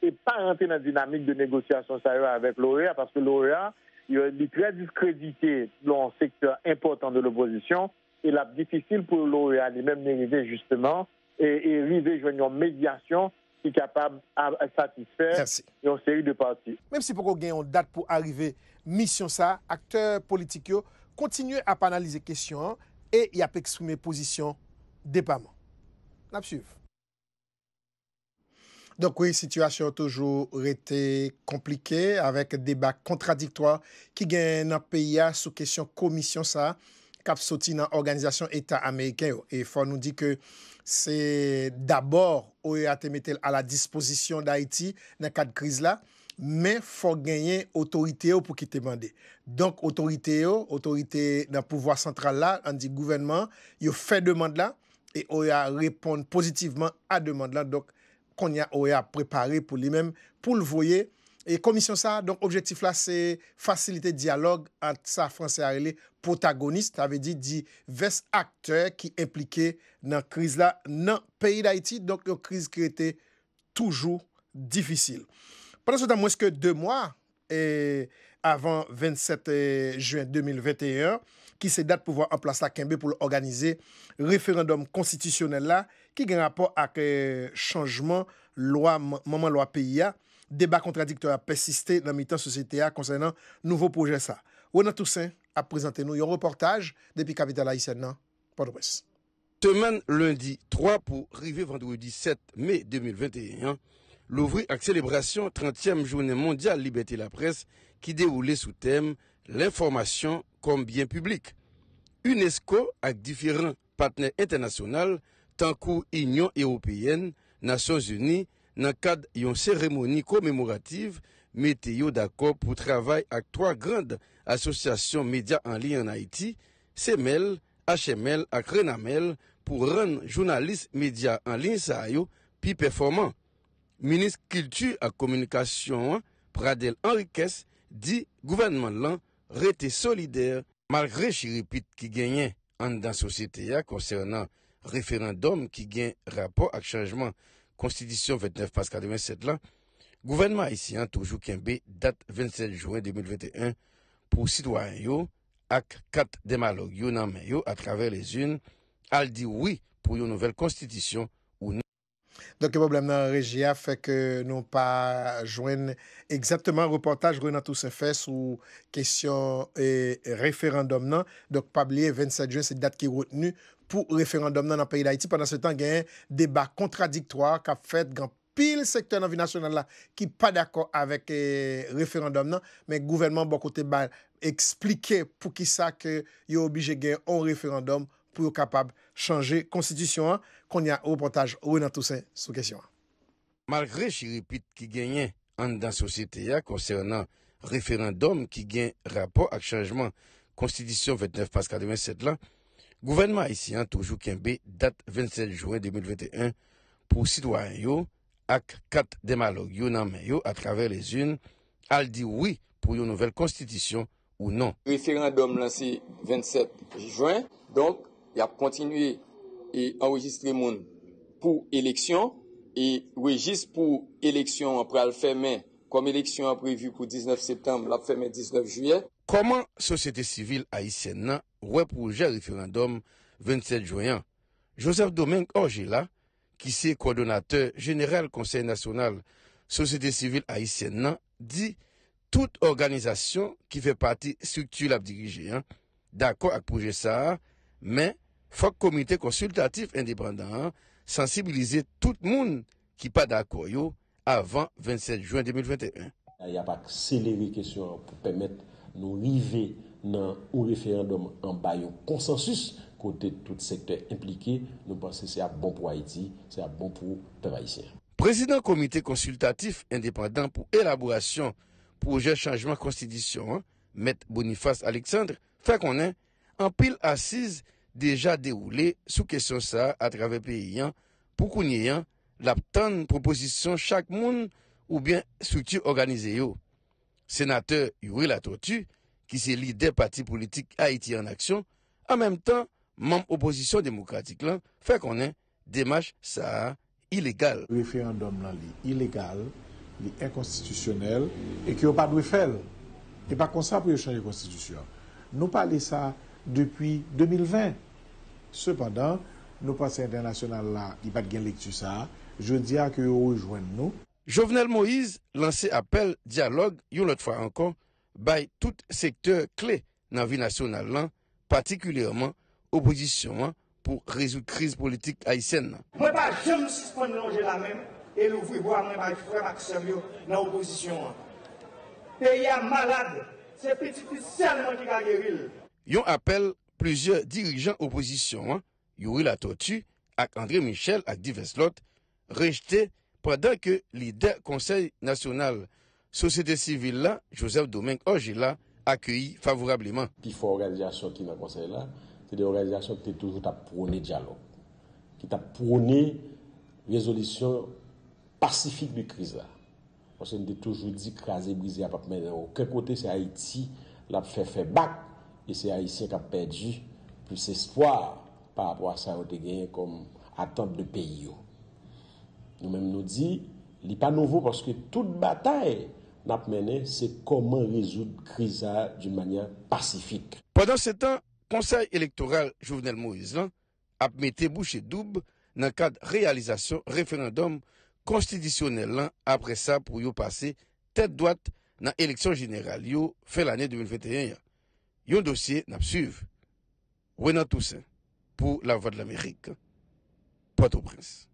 et pas rentrer dans la dynamique de négociation, sérieuse avec avec l'OEA, que l'OEA est très discrédité dans un secteur important de l'opposition, et là, difficile pour l'OEA les même négligés, justement E rive jwen yon medyasyon, si kapab a satisfèr yon seri de parti. Mèm si poukou gen yon dat pou arrive, misyon sa, akteur politikyo kontinuè ap analize kesyon e y ap eksprime posisyon depaman. Napsiv. Donk wè, situasyon toujou rete komplike avèk debat kontradiktoa ki gen nan PIA sou kesyon komisyon sa. Kapsoti nan organizasyon Eta Ameriken yo, e fwa nou di ke se dabor OEA te metel a la disposisyon da Haiti nan kat kriz la, men fwa genyen otorite yo pou ki te mande. Donk otorite yo, otorite nan pouvoi sentral la, an di gouvenman, yo fe demand la, e OEA repon positiveman a demand la, donk konya OEA prepare pou li menm pou l voye E komisyon sa, donk objektif la se fasilite diyalog ant sa franse a rele potagonist, ave di divers akter ki implike nan kriz la nan peyi d'Haïti, donk nan kriz ki rete toujou difisil. Patan sou ta mweske 2 mwa avan 27 juen 2021, ki se dat pou vwa an plas la Kembe pou l'organize referandom konstitusyonel la ki gen rapor ak chanjman mwaman lwa peyi a, Debat kontradiktor apesiste nan mitan sosyete a konsen nan nouvo proje sa. Wena tousen apresente nou yon reportaj depi kapital a isen nan Porn Press. Teman lundi 3 pou rive vandou di 7 me 2021, louvri ak celebrasyon 30e jounen mondial Liberté la pres ki deoule sou tem l'informasyon konm byen publik. UNESCO ak diferent patnen internasyonal tankou Union Européenne, Nations Unies nan kad yon seremoni komemorative meteyo d'akop pou travay ak 3 grand asosyasyon media an li en Haiti, SML, HML ak Renamel, pou ren jounalist media an li en Sahayou pi performan. Ministre Kiltu ak Komunikasyon, Pradel Henriques, di gouvanman lan rete solider. Malgre Chiripit ki genyen an dan sosyete ya konsernan referandom ki genyen rapor ak chanjman, Konstitisyon 29 paska 27 la, gouvenman isi an toujou kenbe dat 27 jouen 2021 pou sitwanyo ak kat demalog yonanmenyo a traver les un al di oui pou yon nouvel konstitisyon ou nouvel konstitisyon. Donk e boblem nan regye a fek nou pa jwen exactement reportaj renan tou se fe sou kesyon referandom nan. Donk pabliye 27 jwen se dat ki wotenu pou referandom nan an peyi d'Aiti. Pendan se tan genye deba kontradiktoa kap fet gen pil sektor nan vi nasyonal la ki pa d'akor avek referandom nan. Men gouvenman bokote ba explike pou ki sa ke yo obije genye an referandom pou yo kapab. chanje konstitisyon an, kon ya wopontaj ou nan tousen sou kesyon an. Malgre chirepit ki genyen an dan sosyete ya konsernan referandom ki gen rapor ak chanjman konstitisyon 29 paska 27 lan, gouvenman isi an toujou kenbe dat 27 jouen 2021 pou sitwanyo ak kat demalog yonan menyo a traver les un al di oui pou yon nouvel konstitisyon ou nan. Referandom lansi 27 jouen, donk y les monde pour enregistre et élection pour élection après le fermet, comme l'élection comme élection pour pour 19 septembre, la le 19 juillet. Comment Société Civile Haïtienne nan wè le référendum 27 juin. Joseph Domingue Orgela, qui général Conseil national Conseil national société civile haïtienne, dit toute organisation qui fait partie structurelle dirigée, la dirigée, hein. d'accord projet projet ça, mais Fak komite konsultatif indepandant sensibilize tout moun ki pa da koyo avan 27 juan 2021. Ah, ya pak selere kesyon pou pemet nou rive nan ou referandum an bayo konsensus kote tout sektè implike. Nou panse se a bon pou Haiti, se a bon pou te vayise. Prezident komite konsultatif indepandant pou elaborasyon pou ouje chanjman konstidisyon, Met Boniface Alexandre, fè konen, an pil asiz indepandant. deja deroule sou kesyon sa atrave peyeyan pou kounyeyan lap tan proposisyon chak moun ou bien struktur organizeyo. Senateur Yurie Latotu ki se li de pati politik Haiti en aksyon, an menm tan, manm oposisyon demokratik lan fe konen demache sa ilegal. Referendum nan li ilegal, li inkonstitusyonel, e ki yo pa dwe fel, e pa konsa pou yo chanye konstitusyon. Nou pale sa, Depi 2020 Sependan, nou pasè internasyonal la Di bat gen lèk tu sa Je di a ke yo ou jwen nou Jovenel Moïse lanse apel, diyalog Yon lot fwa ankon Bay tout sektèr kle nan vi nasyonal la Patikulèman Opposisyon an Po rezout kriz politik a ysen Mwen pa jèm si spon nan jè la men E nou vwi waman bay frè maksèm yo Nan opposisyon an Pe ya malade Se peti pi sèl man ki kage ril Yon apel plezyor dirijan opozisyon an, Yoril Atotu ak Andre Michel ak Divestlot, rejte padan ke lider konsey nasyonal sosyete sivil la, Josep Domenk Orjela, akyeyi favorableman. Ki fwa organizasyon ki nan konsey la, ti de organizasyon ki te toujou ta prone djalon. Ki ta prone rezolisyon pasifik li kriz la. Kwa se nte toujou di kreaze blize apap men, kwen kote se Haiti la fe fe bak, E se a isek ap pedji, plus espoir pa apwa sa vote genye kom atop de peyi yo. Nou menm nou di, li pa nouvo paske tout batay nap menen se koman rezout kriza djoun manyen pasifik. Pendan se tan, konsey elektoral Jouvenel Moïse ap mette bouche doub nan kad realizasyon referendom konstidisyonel lan apre sa pou yo pase tet doat nan eleksyon general yo fel ane 2021 ya. Yon dossier n'a suivre. Wena Toussaint pour la Voix de l'Amérique. Port-au-Prince.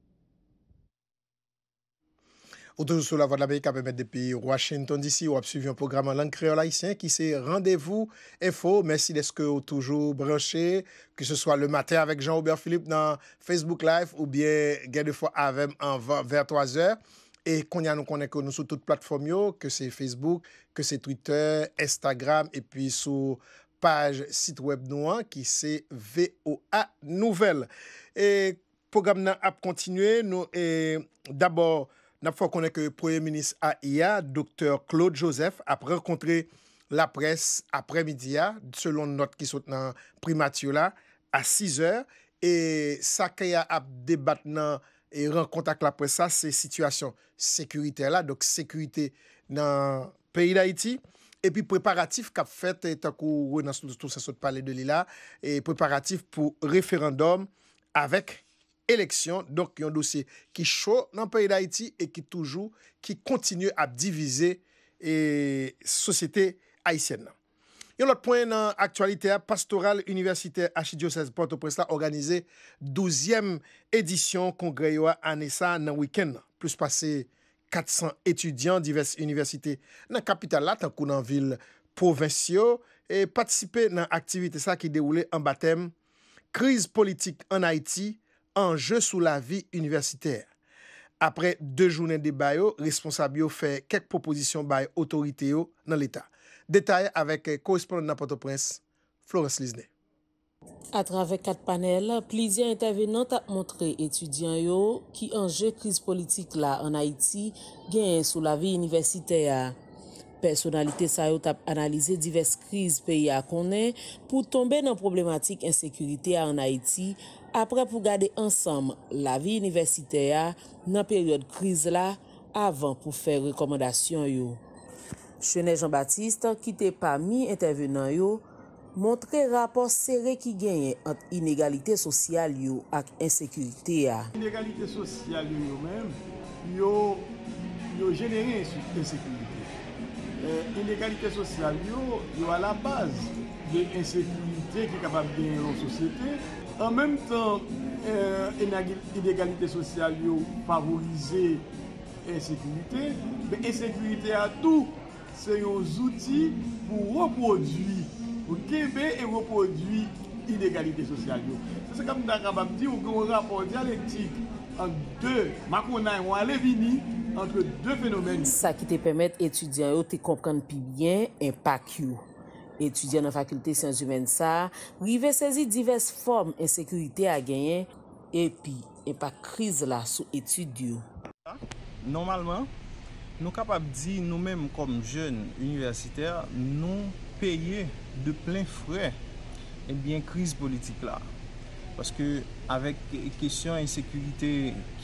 Autour sur la Voix de l'Amérique, permettre depuis Washington d'ici, ou a suivi un programme en langue créole haïtienne qui c'est Rendez-vous Info. Merci d'être toujours branché, que ce soit le matin avec Jean-Aubert Philippe dans Facebook Live ou bien Guerre de avec en vers 3 heures. Et qu'on y a, nous connaît que nous sur toutes plateformes, que c'est Facebook, que c'est Twitter, Instagram, et puis sur Paj sitweb nou an ki se VOA Nouvel. E program nan ap kontinue nou e dabor nap fwa konen ke proye minis a iya, Dr. Claude Joseph ap rekontre la pres apre midi ya, selon not ki sot nan primatio la, a 6 eur. E sa kaya ap debat nan e rekontak la pres sa, se situasyon sekurite la, dok sekurite nan peyi da iti. Epi preparatif kap fèt etakou wè nan sotou sa sotpale de li la, e preparatif pou referendum avek eleksyon. Dok yon dosye ki chou nan paye d'Haïti e ki toujou ki kontinu ap divize e sosyete Haitienne. Yon lot pwen nan aktualite a, Pastoral Université Achidio 16 Porto Presla organize douzièm edisyon kongreyo a Anessa nan wikèn, plus pasè 400 etudiant diversi universite nan kapital la tankou nan vil provincio e patisipe nan aktivite sa ki deroule an batem, kriz politik an Haiti, anje sou la vi universite. Apre de jounen euh, de bayo, responsabyo fe kek proposisyon bayo otorite yo nan l'Etat. Detay avek koresponde nan Port-au-Prince, Flores Lizne. A travè kat panel, plizye intervenant ap montre etudyan yo ki anje kriz politik la an Aiti genye sou la vi iniversite ya. Personalite sa yo tap analize diverse kriz pe ya konen pou tombe nan problematik ensekurite ya an Aiti apre pou gade ansam la vi iniversite ya nan peryode kriz la avan pou fè rekomendasyon yo. Chene Jean-Baptiste ki te pa mi intervenant yo. Montre rapor sere ki genye ant inegalite sosyal yo ak ensekulite a. Inegalite sosyal yo men yo genene ensekulite. Inegalite sosyal yo yo euh, a la base de ensekulite ki kapab genye an sosyete. An menm tan euh, inegalite sosyal yo favorize ensekulite. Be ensekulite a tou se yo zouti pou repoduye. ou kebe evo podwi inegalite sosyal yo. Se se kap nou da kap ap di ou kon rapon dialektik an de makonay wale vini an te de fenomen. Sa ki te pemet etudyan yo te kompran pi bien en pak yo. Etudyan an fakulte Sienge Mènsa ou i ve sezi diverse form en sekurite a genyen epi en pak kriz la sou etudyo. Normalman nou kap ap di nou menm kom jen universiter nou peye de plen fre ebyen kriz politik la. Paske avek kesyon e sekurite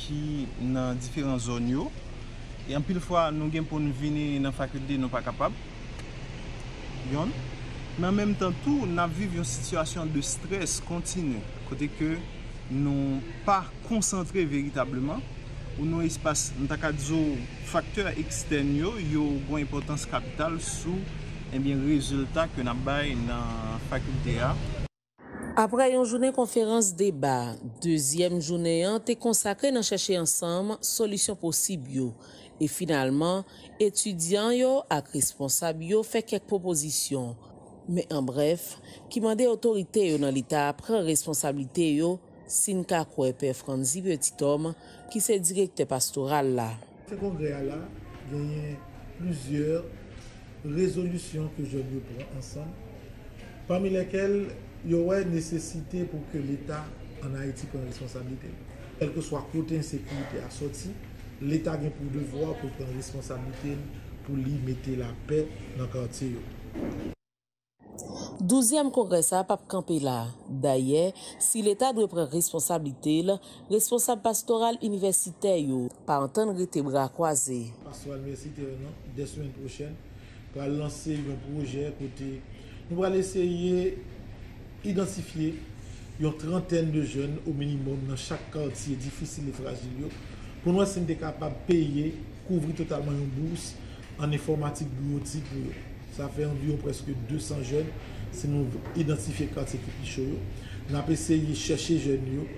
ki nan diferan zon yo. E an pil fwa nou gen pou nou vini nan fakrede nou pa kapab. Yon. Men an menm tan tou, nan viv yon situasyon de stres kontine. Kote ke nou pa konsantre veritableman. Ou nou yispas, nan takad zo, faktor eksten yo, yo bon importans kapital sou enbyen eh rezultat ke nan bay nan euh, fakulte a. Apre yon jounen konferans deba, dezyen jounen an te konsakre nan chache ansam solisyon posib yo. E finalman, etudyan yo ak responsab yo fe kek proposisyon. Me en bref, ki mande otorite yo nan lita apren responsabilite yo, sin ka kwepe Fransi Petitom ki se direkte pastoral la. Se kongre ala, venyen lusyeur rezolusyon ke jen yo pran ansan pami lekel yowè nesesite pou ke l'Etat an a eti kon responsabilite kel ke swa kote nsekurite asoti l'Etat gen pou devwa pou kon responsabilite pou li mette la pet nan kaotse yo Douziyam kongres apap kampe la daye, si l'Etat gen pran responsabilite l'Esponsable Pastoral Universite yo, pa an ten rete bra kwa ze Pastoral Universite yo nan, deswen prochen pou al lanser yon proje kote. Nou pal eseye identifiye yon trenten de jen ou minimum nan chak kaot siye difisil et fragil yo. Pou nou asen de kapab peye, kouvri totalman yon bours, an informatik biotik pou yo. Sa fe yon diyo preske 200 jen, se nou identifiye kaot seki kipisho yo. Nou apeseye cheshe jen yo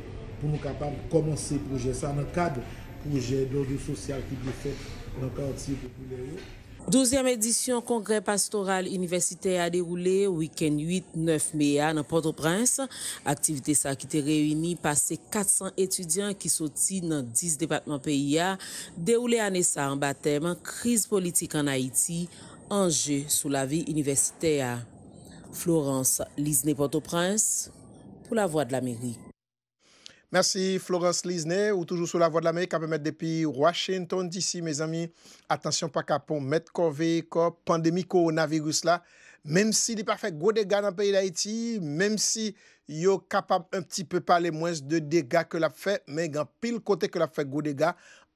pou nou kapab komanse proje. Sa nan kad proje dojo sosyal ki pou yo fe nan kaot siye pou pou le yo. Douzyam edisyon kongre pastoral universite a deroule wiken 8-9 mea nan Port-au-Prince. Aktivite sa ki te reyuni pase 400 etudyan ki soti nan 10 departman PIA. Deroule ane sa an batem, kriz politik an Haiti, anje sou la vi universite a. Florence Lisne, Port-au-Prince, pou la Voix de l'Amérique. Mersi Florence Lisner, ou toujou sou la Voix de l'Amérique, apemèd depi Washington, disi, mes ami, atensyon pa ka pon, met kon vey kon pandemi kon na virus la, mèm si li pa fèk gwo dega nan peyi da iti, mèm si yo kapab un pti pe pale mwens de dega ke la fè, mèy gan pil kote ke la fèk gwo dega,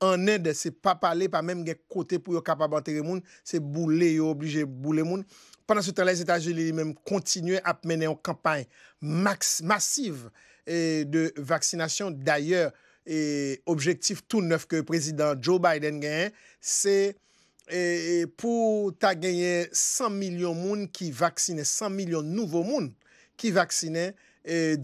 anèdè, se pa pale, pa mèm gen kote pou yo kapab anterge moun, se boule yo, oblige boule moun. Panan sou tan lè, Zeta Gili li mèm kontinue apmène yon kampanj masiv yon E de vaksinasyon. D'ayor, e objektif tout neuf ke prezident Joe Biden gen, se e, pou ta genyen 100 milyon moun ki vaksine, 100 milyon nouvo moun ki vaksine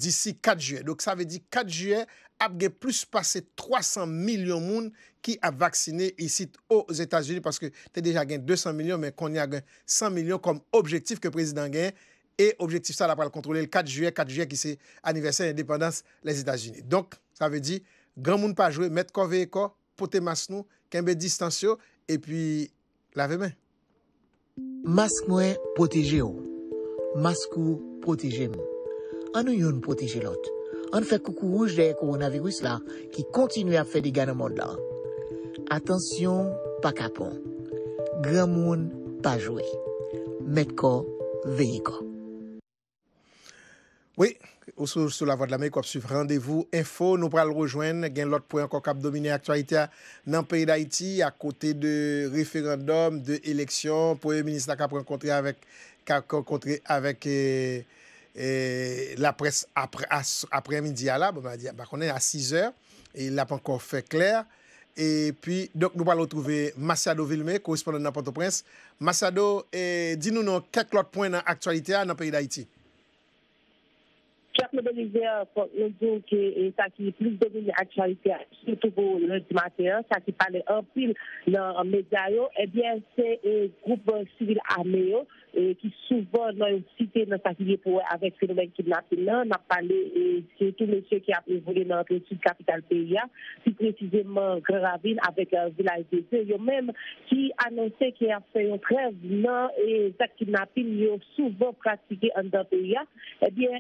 disi 4 juye. Dok sa ve di 4 juye ap gen plus passe 300 milyon moun ki ap vaksine isi ou Etats-Unis paske te deja gen 200 milyon men kon ya gen 100 milyon kon objektif ke prezident gen E objektif sa la pa l kontrole l 4 juyè, 4 juyè ki se aniversè indépendans les Etats-Unis. Donk, sa ve di, gran moun pa jwe, metko veyko, pote mas nou, kenbe distansyo, epi lave men. Mask mwen poteje ou, mask ou poteje moun. Anou yon poteje lot, anou fè koukou rouge deyè koronavirous la ki kontinuye ap fè di gana moun la. Atensyon pakapon, gran moun pa jwe, metko veyko. Oui, ou sou la Voix de l'Amérique, ou sou Rendez-vous Info, nou pral rejouen gen lot pouen kon kap domine aktualite a nan peri d'Haïti, a kote de referendum, de eleksyon, pouen ministra kap kon kontre avèk la pres apre midi ala, bon mè a di, bakonè, a 6 èr, e l'ap ankon fè klèr, et puis, nou pral outrouve Masado Vilmè, korrespondant nan Port-au-Prince. Masado, di nou nou, kèk lot pouen aktualite a nan peri d'Haïti? mobiliser euh, pour nous dire que ça qui est plus de l'actualité, surtout pour le matin, ça qui parlait en pile dans les médias, eh bien, c'est le groupe civil armé et qui souvent dans cité dans sa qui pour avec phénomène kidnapping là n'a parlé et les monsieur qui a volé dans le sud capitale pays hein. plus précisément Gravine avec un euh, village de eux même qui annonçait qu'il a fait un trêve non et ça kidnapping ont souvent pratiqué en dans pays hein. eh bien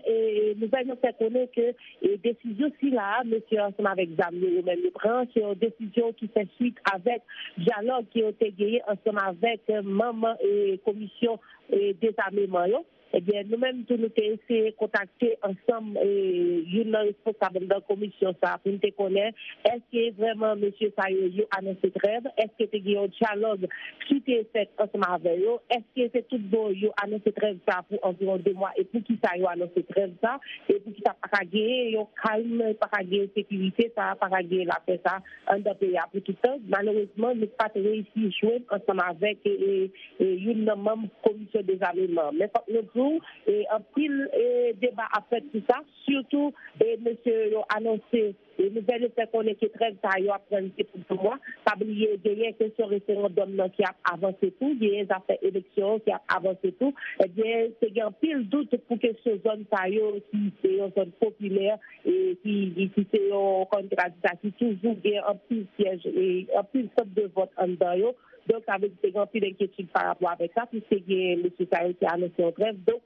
nous avons faire connaître que décision si là monsieur ensemble avec Zamio même le prend c'est une décision qui fait suite avec dialogue qui a été gagné ensemble avec euh, maman et commission e dizame man yo. eh bien, nous-mêmes, nous avons essayé de contacter ensemble une responsable de la commission ça, pour nous connaître. Est-ce que vraiment M. a annoncé grève? Est-ce que tu as un dialogue qui été fait ensemble avec eux? Est-ce que c'est tout bon, ils ont annoncé 13 ça pour environ deux mois? Et pour qui ça, ils annoncé 13 ça? Et pour qui ça, pas gagné, ils calme, pas gagné sécurité, ça, pas gagné la paix, ça, en dans pays pour tout Malheureusement, nous n'avons pas réussi à jouer ensemble avec une membre commission des aménements et un pile débat après tout ça. Surtout, et monsieur a annoncé et nous allons faire qu'on est 13 a après pour moi. Pas oublier, il y a une question référendum qui a avancé tout, il y a une élection qui a avancé tout. Et eh bien, c'est un pile doute pour que ce zone tailleur qui est une zone populaire et qui, qui une un qui toujours bien un pile siège et un pile de vote en dedans. Donc, avec veut dire qu'il y par rapport à ça, puisque les sociétés qui a annoncé en grève. Donc,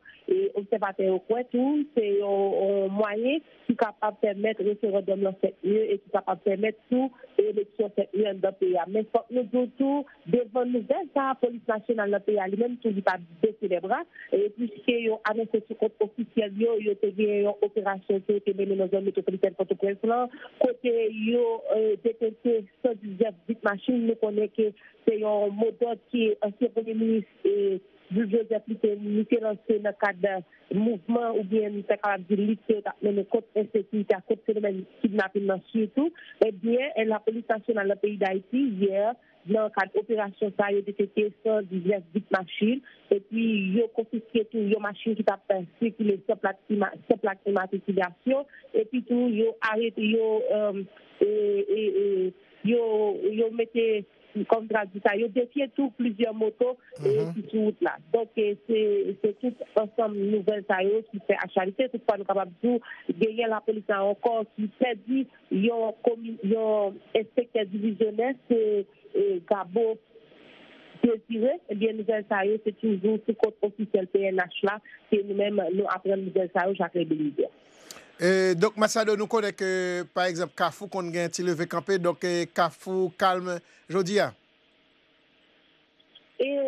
observateur au coin, tout, c'est un moyen qui est capable de permettre le référendum dans cette nuit et qui est capable de permettre tout l'élection cette nuit dans le pays. Mais il faut que nous tout devant nous, la police nationale dans le pays, elle-même, tout n'est pas baisser les bras, et ont annoncé ce compte officiel, ils ont eu une opération qui a été menée dans la zone métropolitaine Port-au-Prince, côté ils ont euh, détecté 119 machines, nous connaissons que se yon modot ki anseponye mounis e joulje zeklite mounite lanse moun kade mouvman ou bien moun sekalab di lise takmen moun kot efektivite akot senomen kidnapin nan sye tou. E bien, la polisansyon an la peyi da iti, yon kade operasyon sa yon deteke son di jesbik mashil, epi yon kofiske tou yon mashil ki tapen se platima atesilyasyon epi tou yon arete yon yon mette comme traduit tous plusieurs motos et mhm. tout là. Donc, c'est tout ensemble nouvelle ça qui fait à charité. pas nous sommes de gagner la police encore qui fait dit, inspecteur divisionnaire, c'est Gabo désiré, eh bien, nouvelle ça c'est toujours sous côté officiel PNH là, c'est nous-mêmes, nous apprenons nouvelle ça Jacques Rébellier. E, Donk masade nou konek Par exemple kafou kon gen ti leve kampe Donk e, kafou kalm Jodi ya E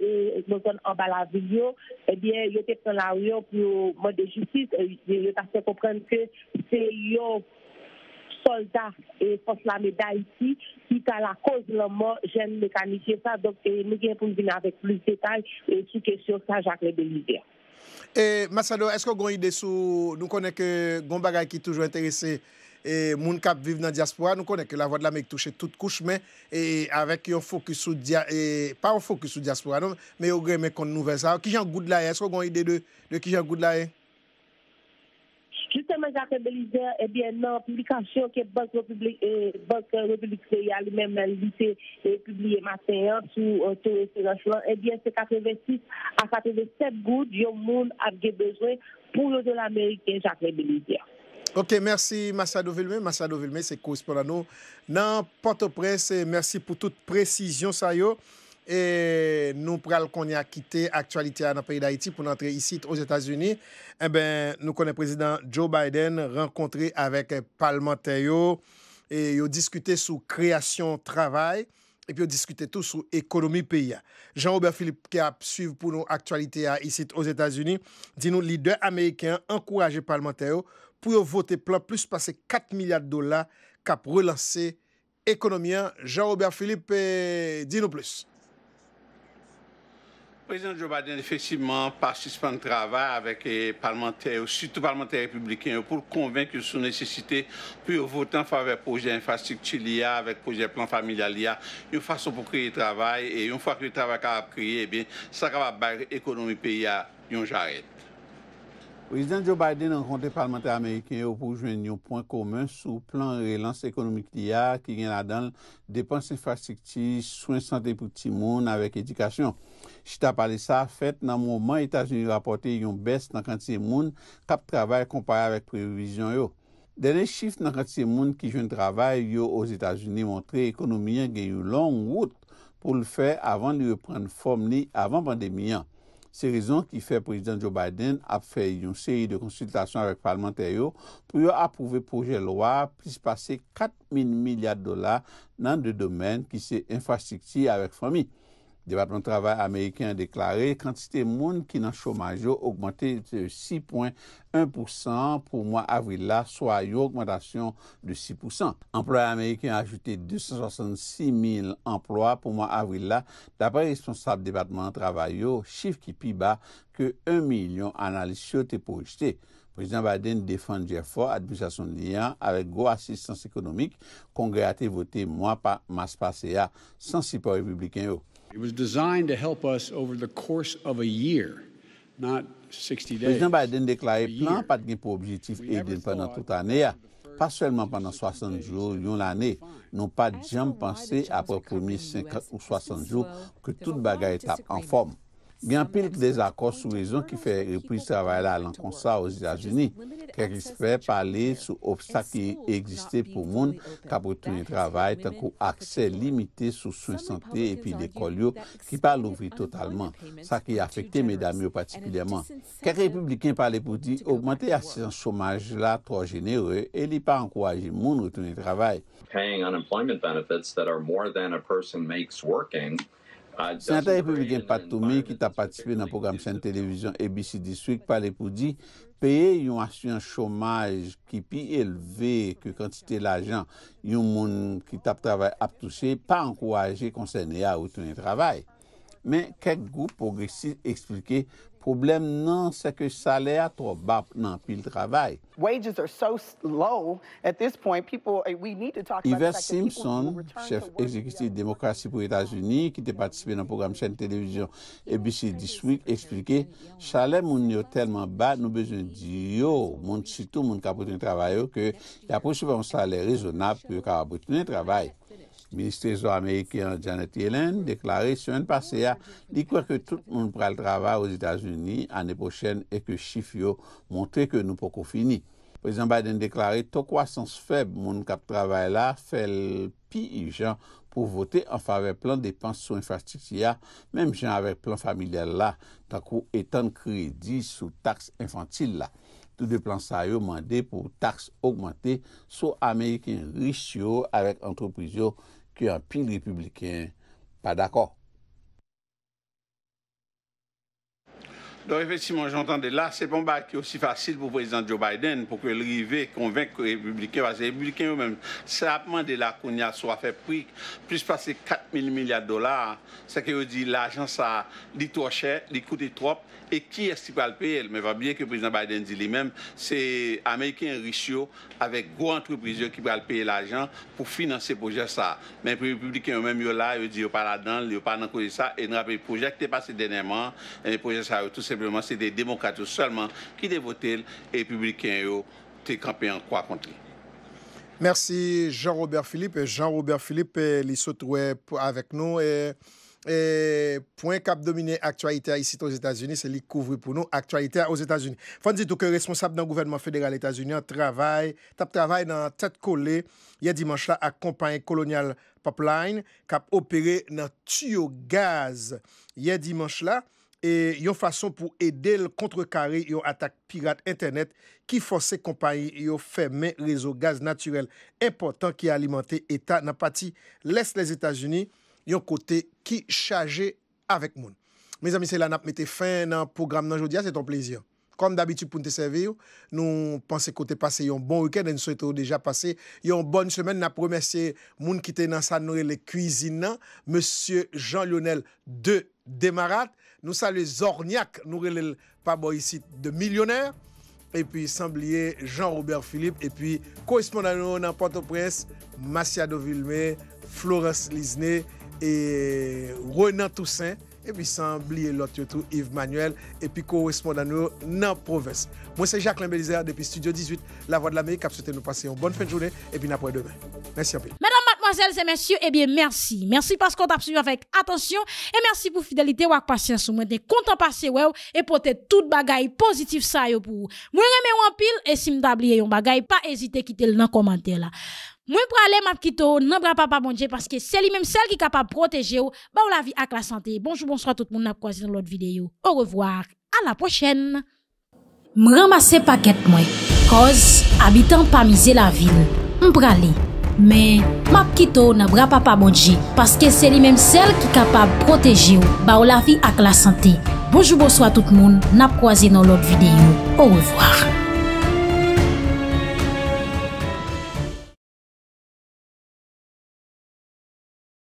et Ekmozon an ba la vidéo eh bien il était dans la rue pour demander de justice, je vais se comprendre que c'est yo soldat et force la médaille ici, qui à la cause de la mort, jeune mécanicien ça. Donc, nous avons pour venir avec plus de détails et sur question ça, Jacques Lebelivier. Et Massado, est-ce que vous avez une idée sur. Nous connaissons que Gombaga qui est toujours intéressé E moun kap vive nan diaspora Nou konen ke la vod la mek touche tout kouch Mè avèk yon fokus sou diaspora Mè yon gre mè kon nou vè sa Kijan goud la e? Sko goun ide de kijan goud la e? Jusè mè jake belize Ebyen eh nan publikansyon Kè bòk republik Yal mè mè lite eh, Publiye maten yon Ebyen se katevè si A katevè se goud yon moun apge bezwe Pou yon de l'Amerik E jake belize Ok, merci Massado Vilme. Massado Vilme, c'est correspondant nous dans Port-au-Prince. Merci pour toute précision, ça yo. Et nous prenons qu'on a quitté l'actualité dans le pays d'Haïti pour entrer ici aux États-Unis. Eh bien, nous connaissons le président Joe Biden rencontré avec les parlementaires et ils ont discuté sur création travail et puis ont discuté tout sur l'économie pays. Jean-Robert Philippe, qui a suivi pour nos actualités ici aux États-Unis, dit nous, leader américain, encouragé parlementaire pou yo vote plan plus passe 4 milyard dola kap relanse ekonomian. Jean-Robert Philippe, eh, di nou plus. Prezident Jobadin efeksiveman pasis pan trava avèk eh, parlmente, ou sitou parlmente republiken pou konvenk yo sou nesesite pou yo votan favek proje infrastik chili ya, vek proje plan familial ya yon fason pou kriye travay e yon fwa kriye travay ka ap kriye e bin sa ka ap bag ekonomi pe ya yon jarèd. Ouizan Joe Biden an kontè parlementè Amerikè yo pou jwen yon pon koumen sou plan relans ekonomik liya ki gen adan depans infrastikti, soen santè pou ti moun avèk edikasyon. Chita pale sa, fet nan mouman Etat-Unis rapote yon bes nan kanti se moun kap travay kompare avèk previzyon yo. Dene chif nan kanti se moun ki jwen travay yo ouz Etat-Unis montre ekonomiyen gen yon long wout pou l fè avan li repren fòm li avan pandemiyen. Se rezon ki fe prezident Joe Biden ap fe yon seri de konsultasyon avek parlementaryo pou yo apouve proje lwa plis pase 4.000 milyard dola nan de domen ki se infrastiksi avek fami. Departement Travail Amerikien a deklaré kantite moun ki nan chomajo augmente de 6.1% pou moun avril la so a yo augmentation de 6%. Amploi Amerikien a ajoute 266.000 emploi pou moun avril la d'apre responsable Departement Travail yo, chif ki pi ba ke 1 milyon analisio te pou jete. Prezident Baden defante GFOR, administrasyon liyan avek go asistans ekonomik kongreati voti moun pa maspase ya san sipo republiken yo. It was designed to help us over the course of a year, not 60 days. President Biden deklare plan pat gen pou objitif eden panan tout ane ya, paswèlman panan 60 jou yon l'ane, nou pat jem panse apè premier 50 ou 60 jou ke tout bagay tap an form. Gyan pilk de zakor sou rezon ki fe repris travay la lankonsa ou Ziazouni, kek rispe pale sou obstak ki egziste pou moun kap reteni travay tankou akse limiti sou sou senti epi dekol yo ki pal ouvri totalman, sa ki afekte medami ou patiklyaman. Kek republiken pale pou di, augmante asesan somaj la tro genere e li pa ankoraji moun reteni travay. Paying unemployment benefits that are more than a person makes working, Senata Republikan Patoumi ki ta patispe nan program Sen Televizyon ABC-10-8 pale pou di, peye yon asyon chomaj ki pi elve ke kantite la jan yon moun ki ta ptravay ap touche, pa an kou aje konsenye a ou tounen travay. Men, ket goup progresiste eksplikey, Poblèm nan se ke salè a tro bap nan pil travay. Eh, Yves Simpson, chef exekutif demokrasi pou Etats-Unis, ki te patisipe nan program chen televizyon ABC 18, eksplike salè moun yo telman bap nou bezwen di yo moun sitou moun kapoutouni travay yo ke ya pou soupe moun salè rezonab pou kapoutouni travay. Ministre zo Ameriken Janet Yellen deklaré siwen pase ya di kwa ke tout moun pral drava ou Zidazuni ane pochen e ke chif yo montre ke nou poko fini. Prezen Biden deklaré to kwa sans feb moun kap trawa la fel pi i jan pou voté an fa ve plan depans sou infastik si ya menm jan avek plan familial la takou etan kredi sou taks infantil la. Tout de plan sa yo mande pou taks augmente sou Ameriken rich yo avek antropriyo un pile républicain pas d'accord. Donc, effectivement, de là, c'est pas un bah, qui aussi facile pour le président Joe Biden pour que l'arrivée convaincre les républicains, parce que les républicains eux-mêmes, ça a demandé là qu'on y a soit fait prix, plus passer 4 000 milliards de dollars, c'est que dit l'argent, ça, dit trop cher, il coûte trop, et qui est-ce qui va le payer? Mais va bien que le président Biden dit lui-même, c'est Américains riches avec gros entreprises qui va le payer l'argent pour financer le projet ça. Mais les républicains eux-mêmes, ils là, ils ne pas là-dedans, ils pas dans ça, et ne le projet qui est passé dernièrement, et le projet ça, tout ça, Sèmpleman, sè de demokatou. Sèlman, ki de votel, epubliken yo te kampen an kwa konti. Mersi, Jean-Robert Philippe. Jean-Robert Philippe li sotouè avèk nou. E pouen kap domine aktualite a isi touz Etats-Unis, se li kouvri pou nou aktualite a ouz Etats-Unis. Fondi touke responsable nan gouvernement fèderal Etats-Unis an travay, tap travay nan tèt kolè yè dimanche la ak kompany kolonyal Popline, kap opere nan tuyo gaz yè dimanche la E yon fason pou ede l kontre kare yon atak pirate internet ki fose kompany yon femen rezo gaz naturel impotant ki alimante eta nan pati lès les Etats-Unis yon kote ki chaje avèk moun. Mez amise la nap mette fè nan program nan jodi a, se ton plezion. Konm dabitou pou nte seve yon, nou panse kote pase yon bon wikèd, en sou eto ou deja pase yon bonn semen na promese moun kite nan sanore le kuisin nan M. Jean Lionel de Demarate Nou salwe Zorniak, nou relel paboyisit de milyoner. E pi Sambliye, Jean-Robert Philippe. E pi koespondanou nan Port-au-Presse, Masiado Vilme, Flores Lizne et Renan Toussaint. Et puis sans oublier l'autre, Yves Manuel et puis à nous dans la province. Moi, c'est Jacques Lambelizer depuis Studio 18 La Voix de l'Amérique je vous souhaite une bonne fin de journée et puis après demain. Merci à vous. Mesdames, mademoiselles et messieurs, eh bien merci. Merci parce qu'on t'a suivi avec attention et merci pour fidélité ou patience. Je suis content passer et pour toute bagaille positive ça yo pour. vous. Moi remets en pile et si m'tabliye un bagaille, pas hésiter quitter le commentaire là. Mwen prale mapkito nan bra pa pa bondje paske seli menm sel ki kapab proteje ou ba ou la vi ak la sante. Bonjou bonjou a tout moun napkwazi nan lot videyo. Ou revoar. A la pochen. Mwen ramase paket mwen koz abitan pa mize la vil. Mwen prale. Men mapkito nan bra pa pa bondje paske seli menm sel ki kapab proteje ou ba ou la vi ak la sante. Bonjou bonjou a tout moun napkwazi nan lot videyo. Ou revoar.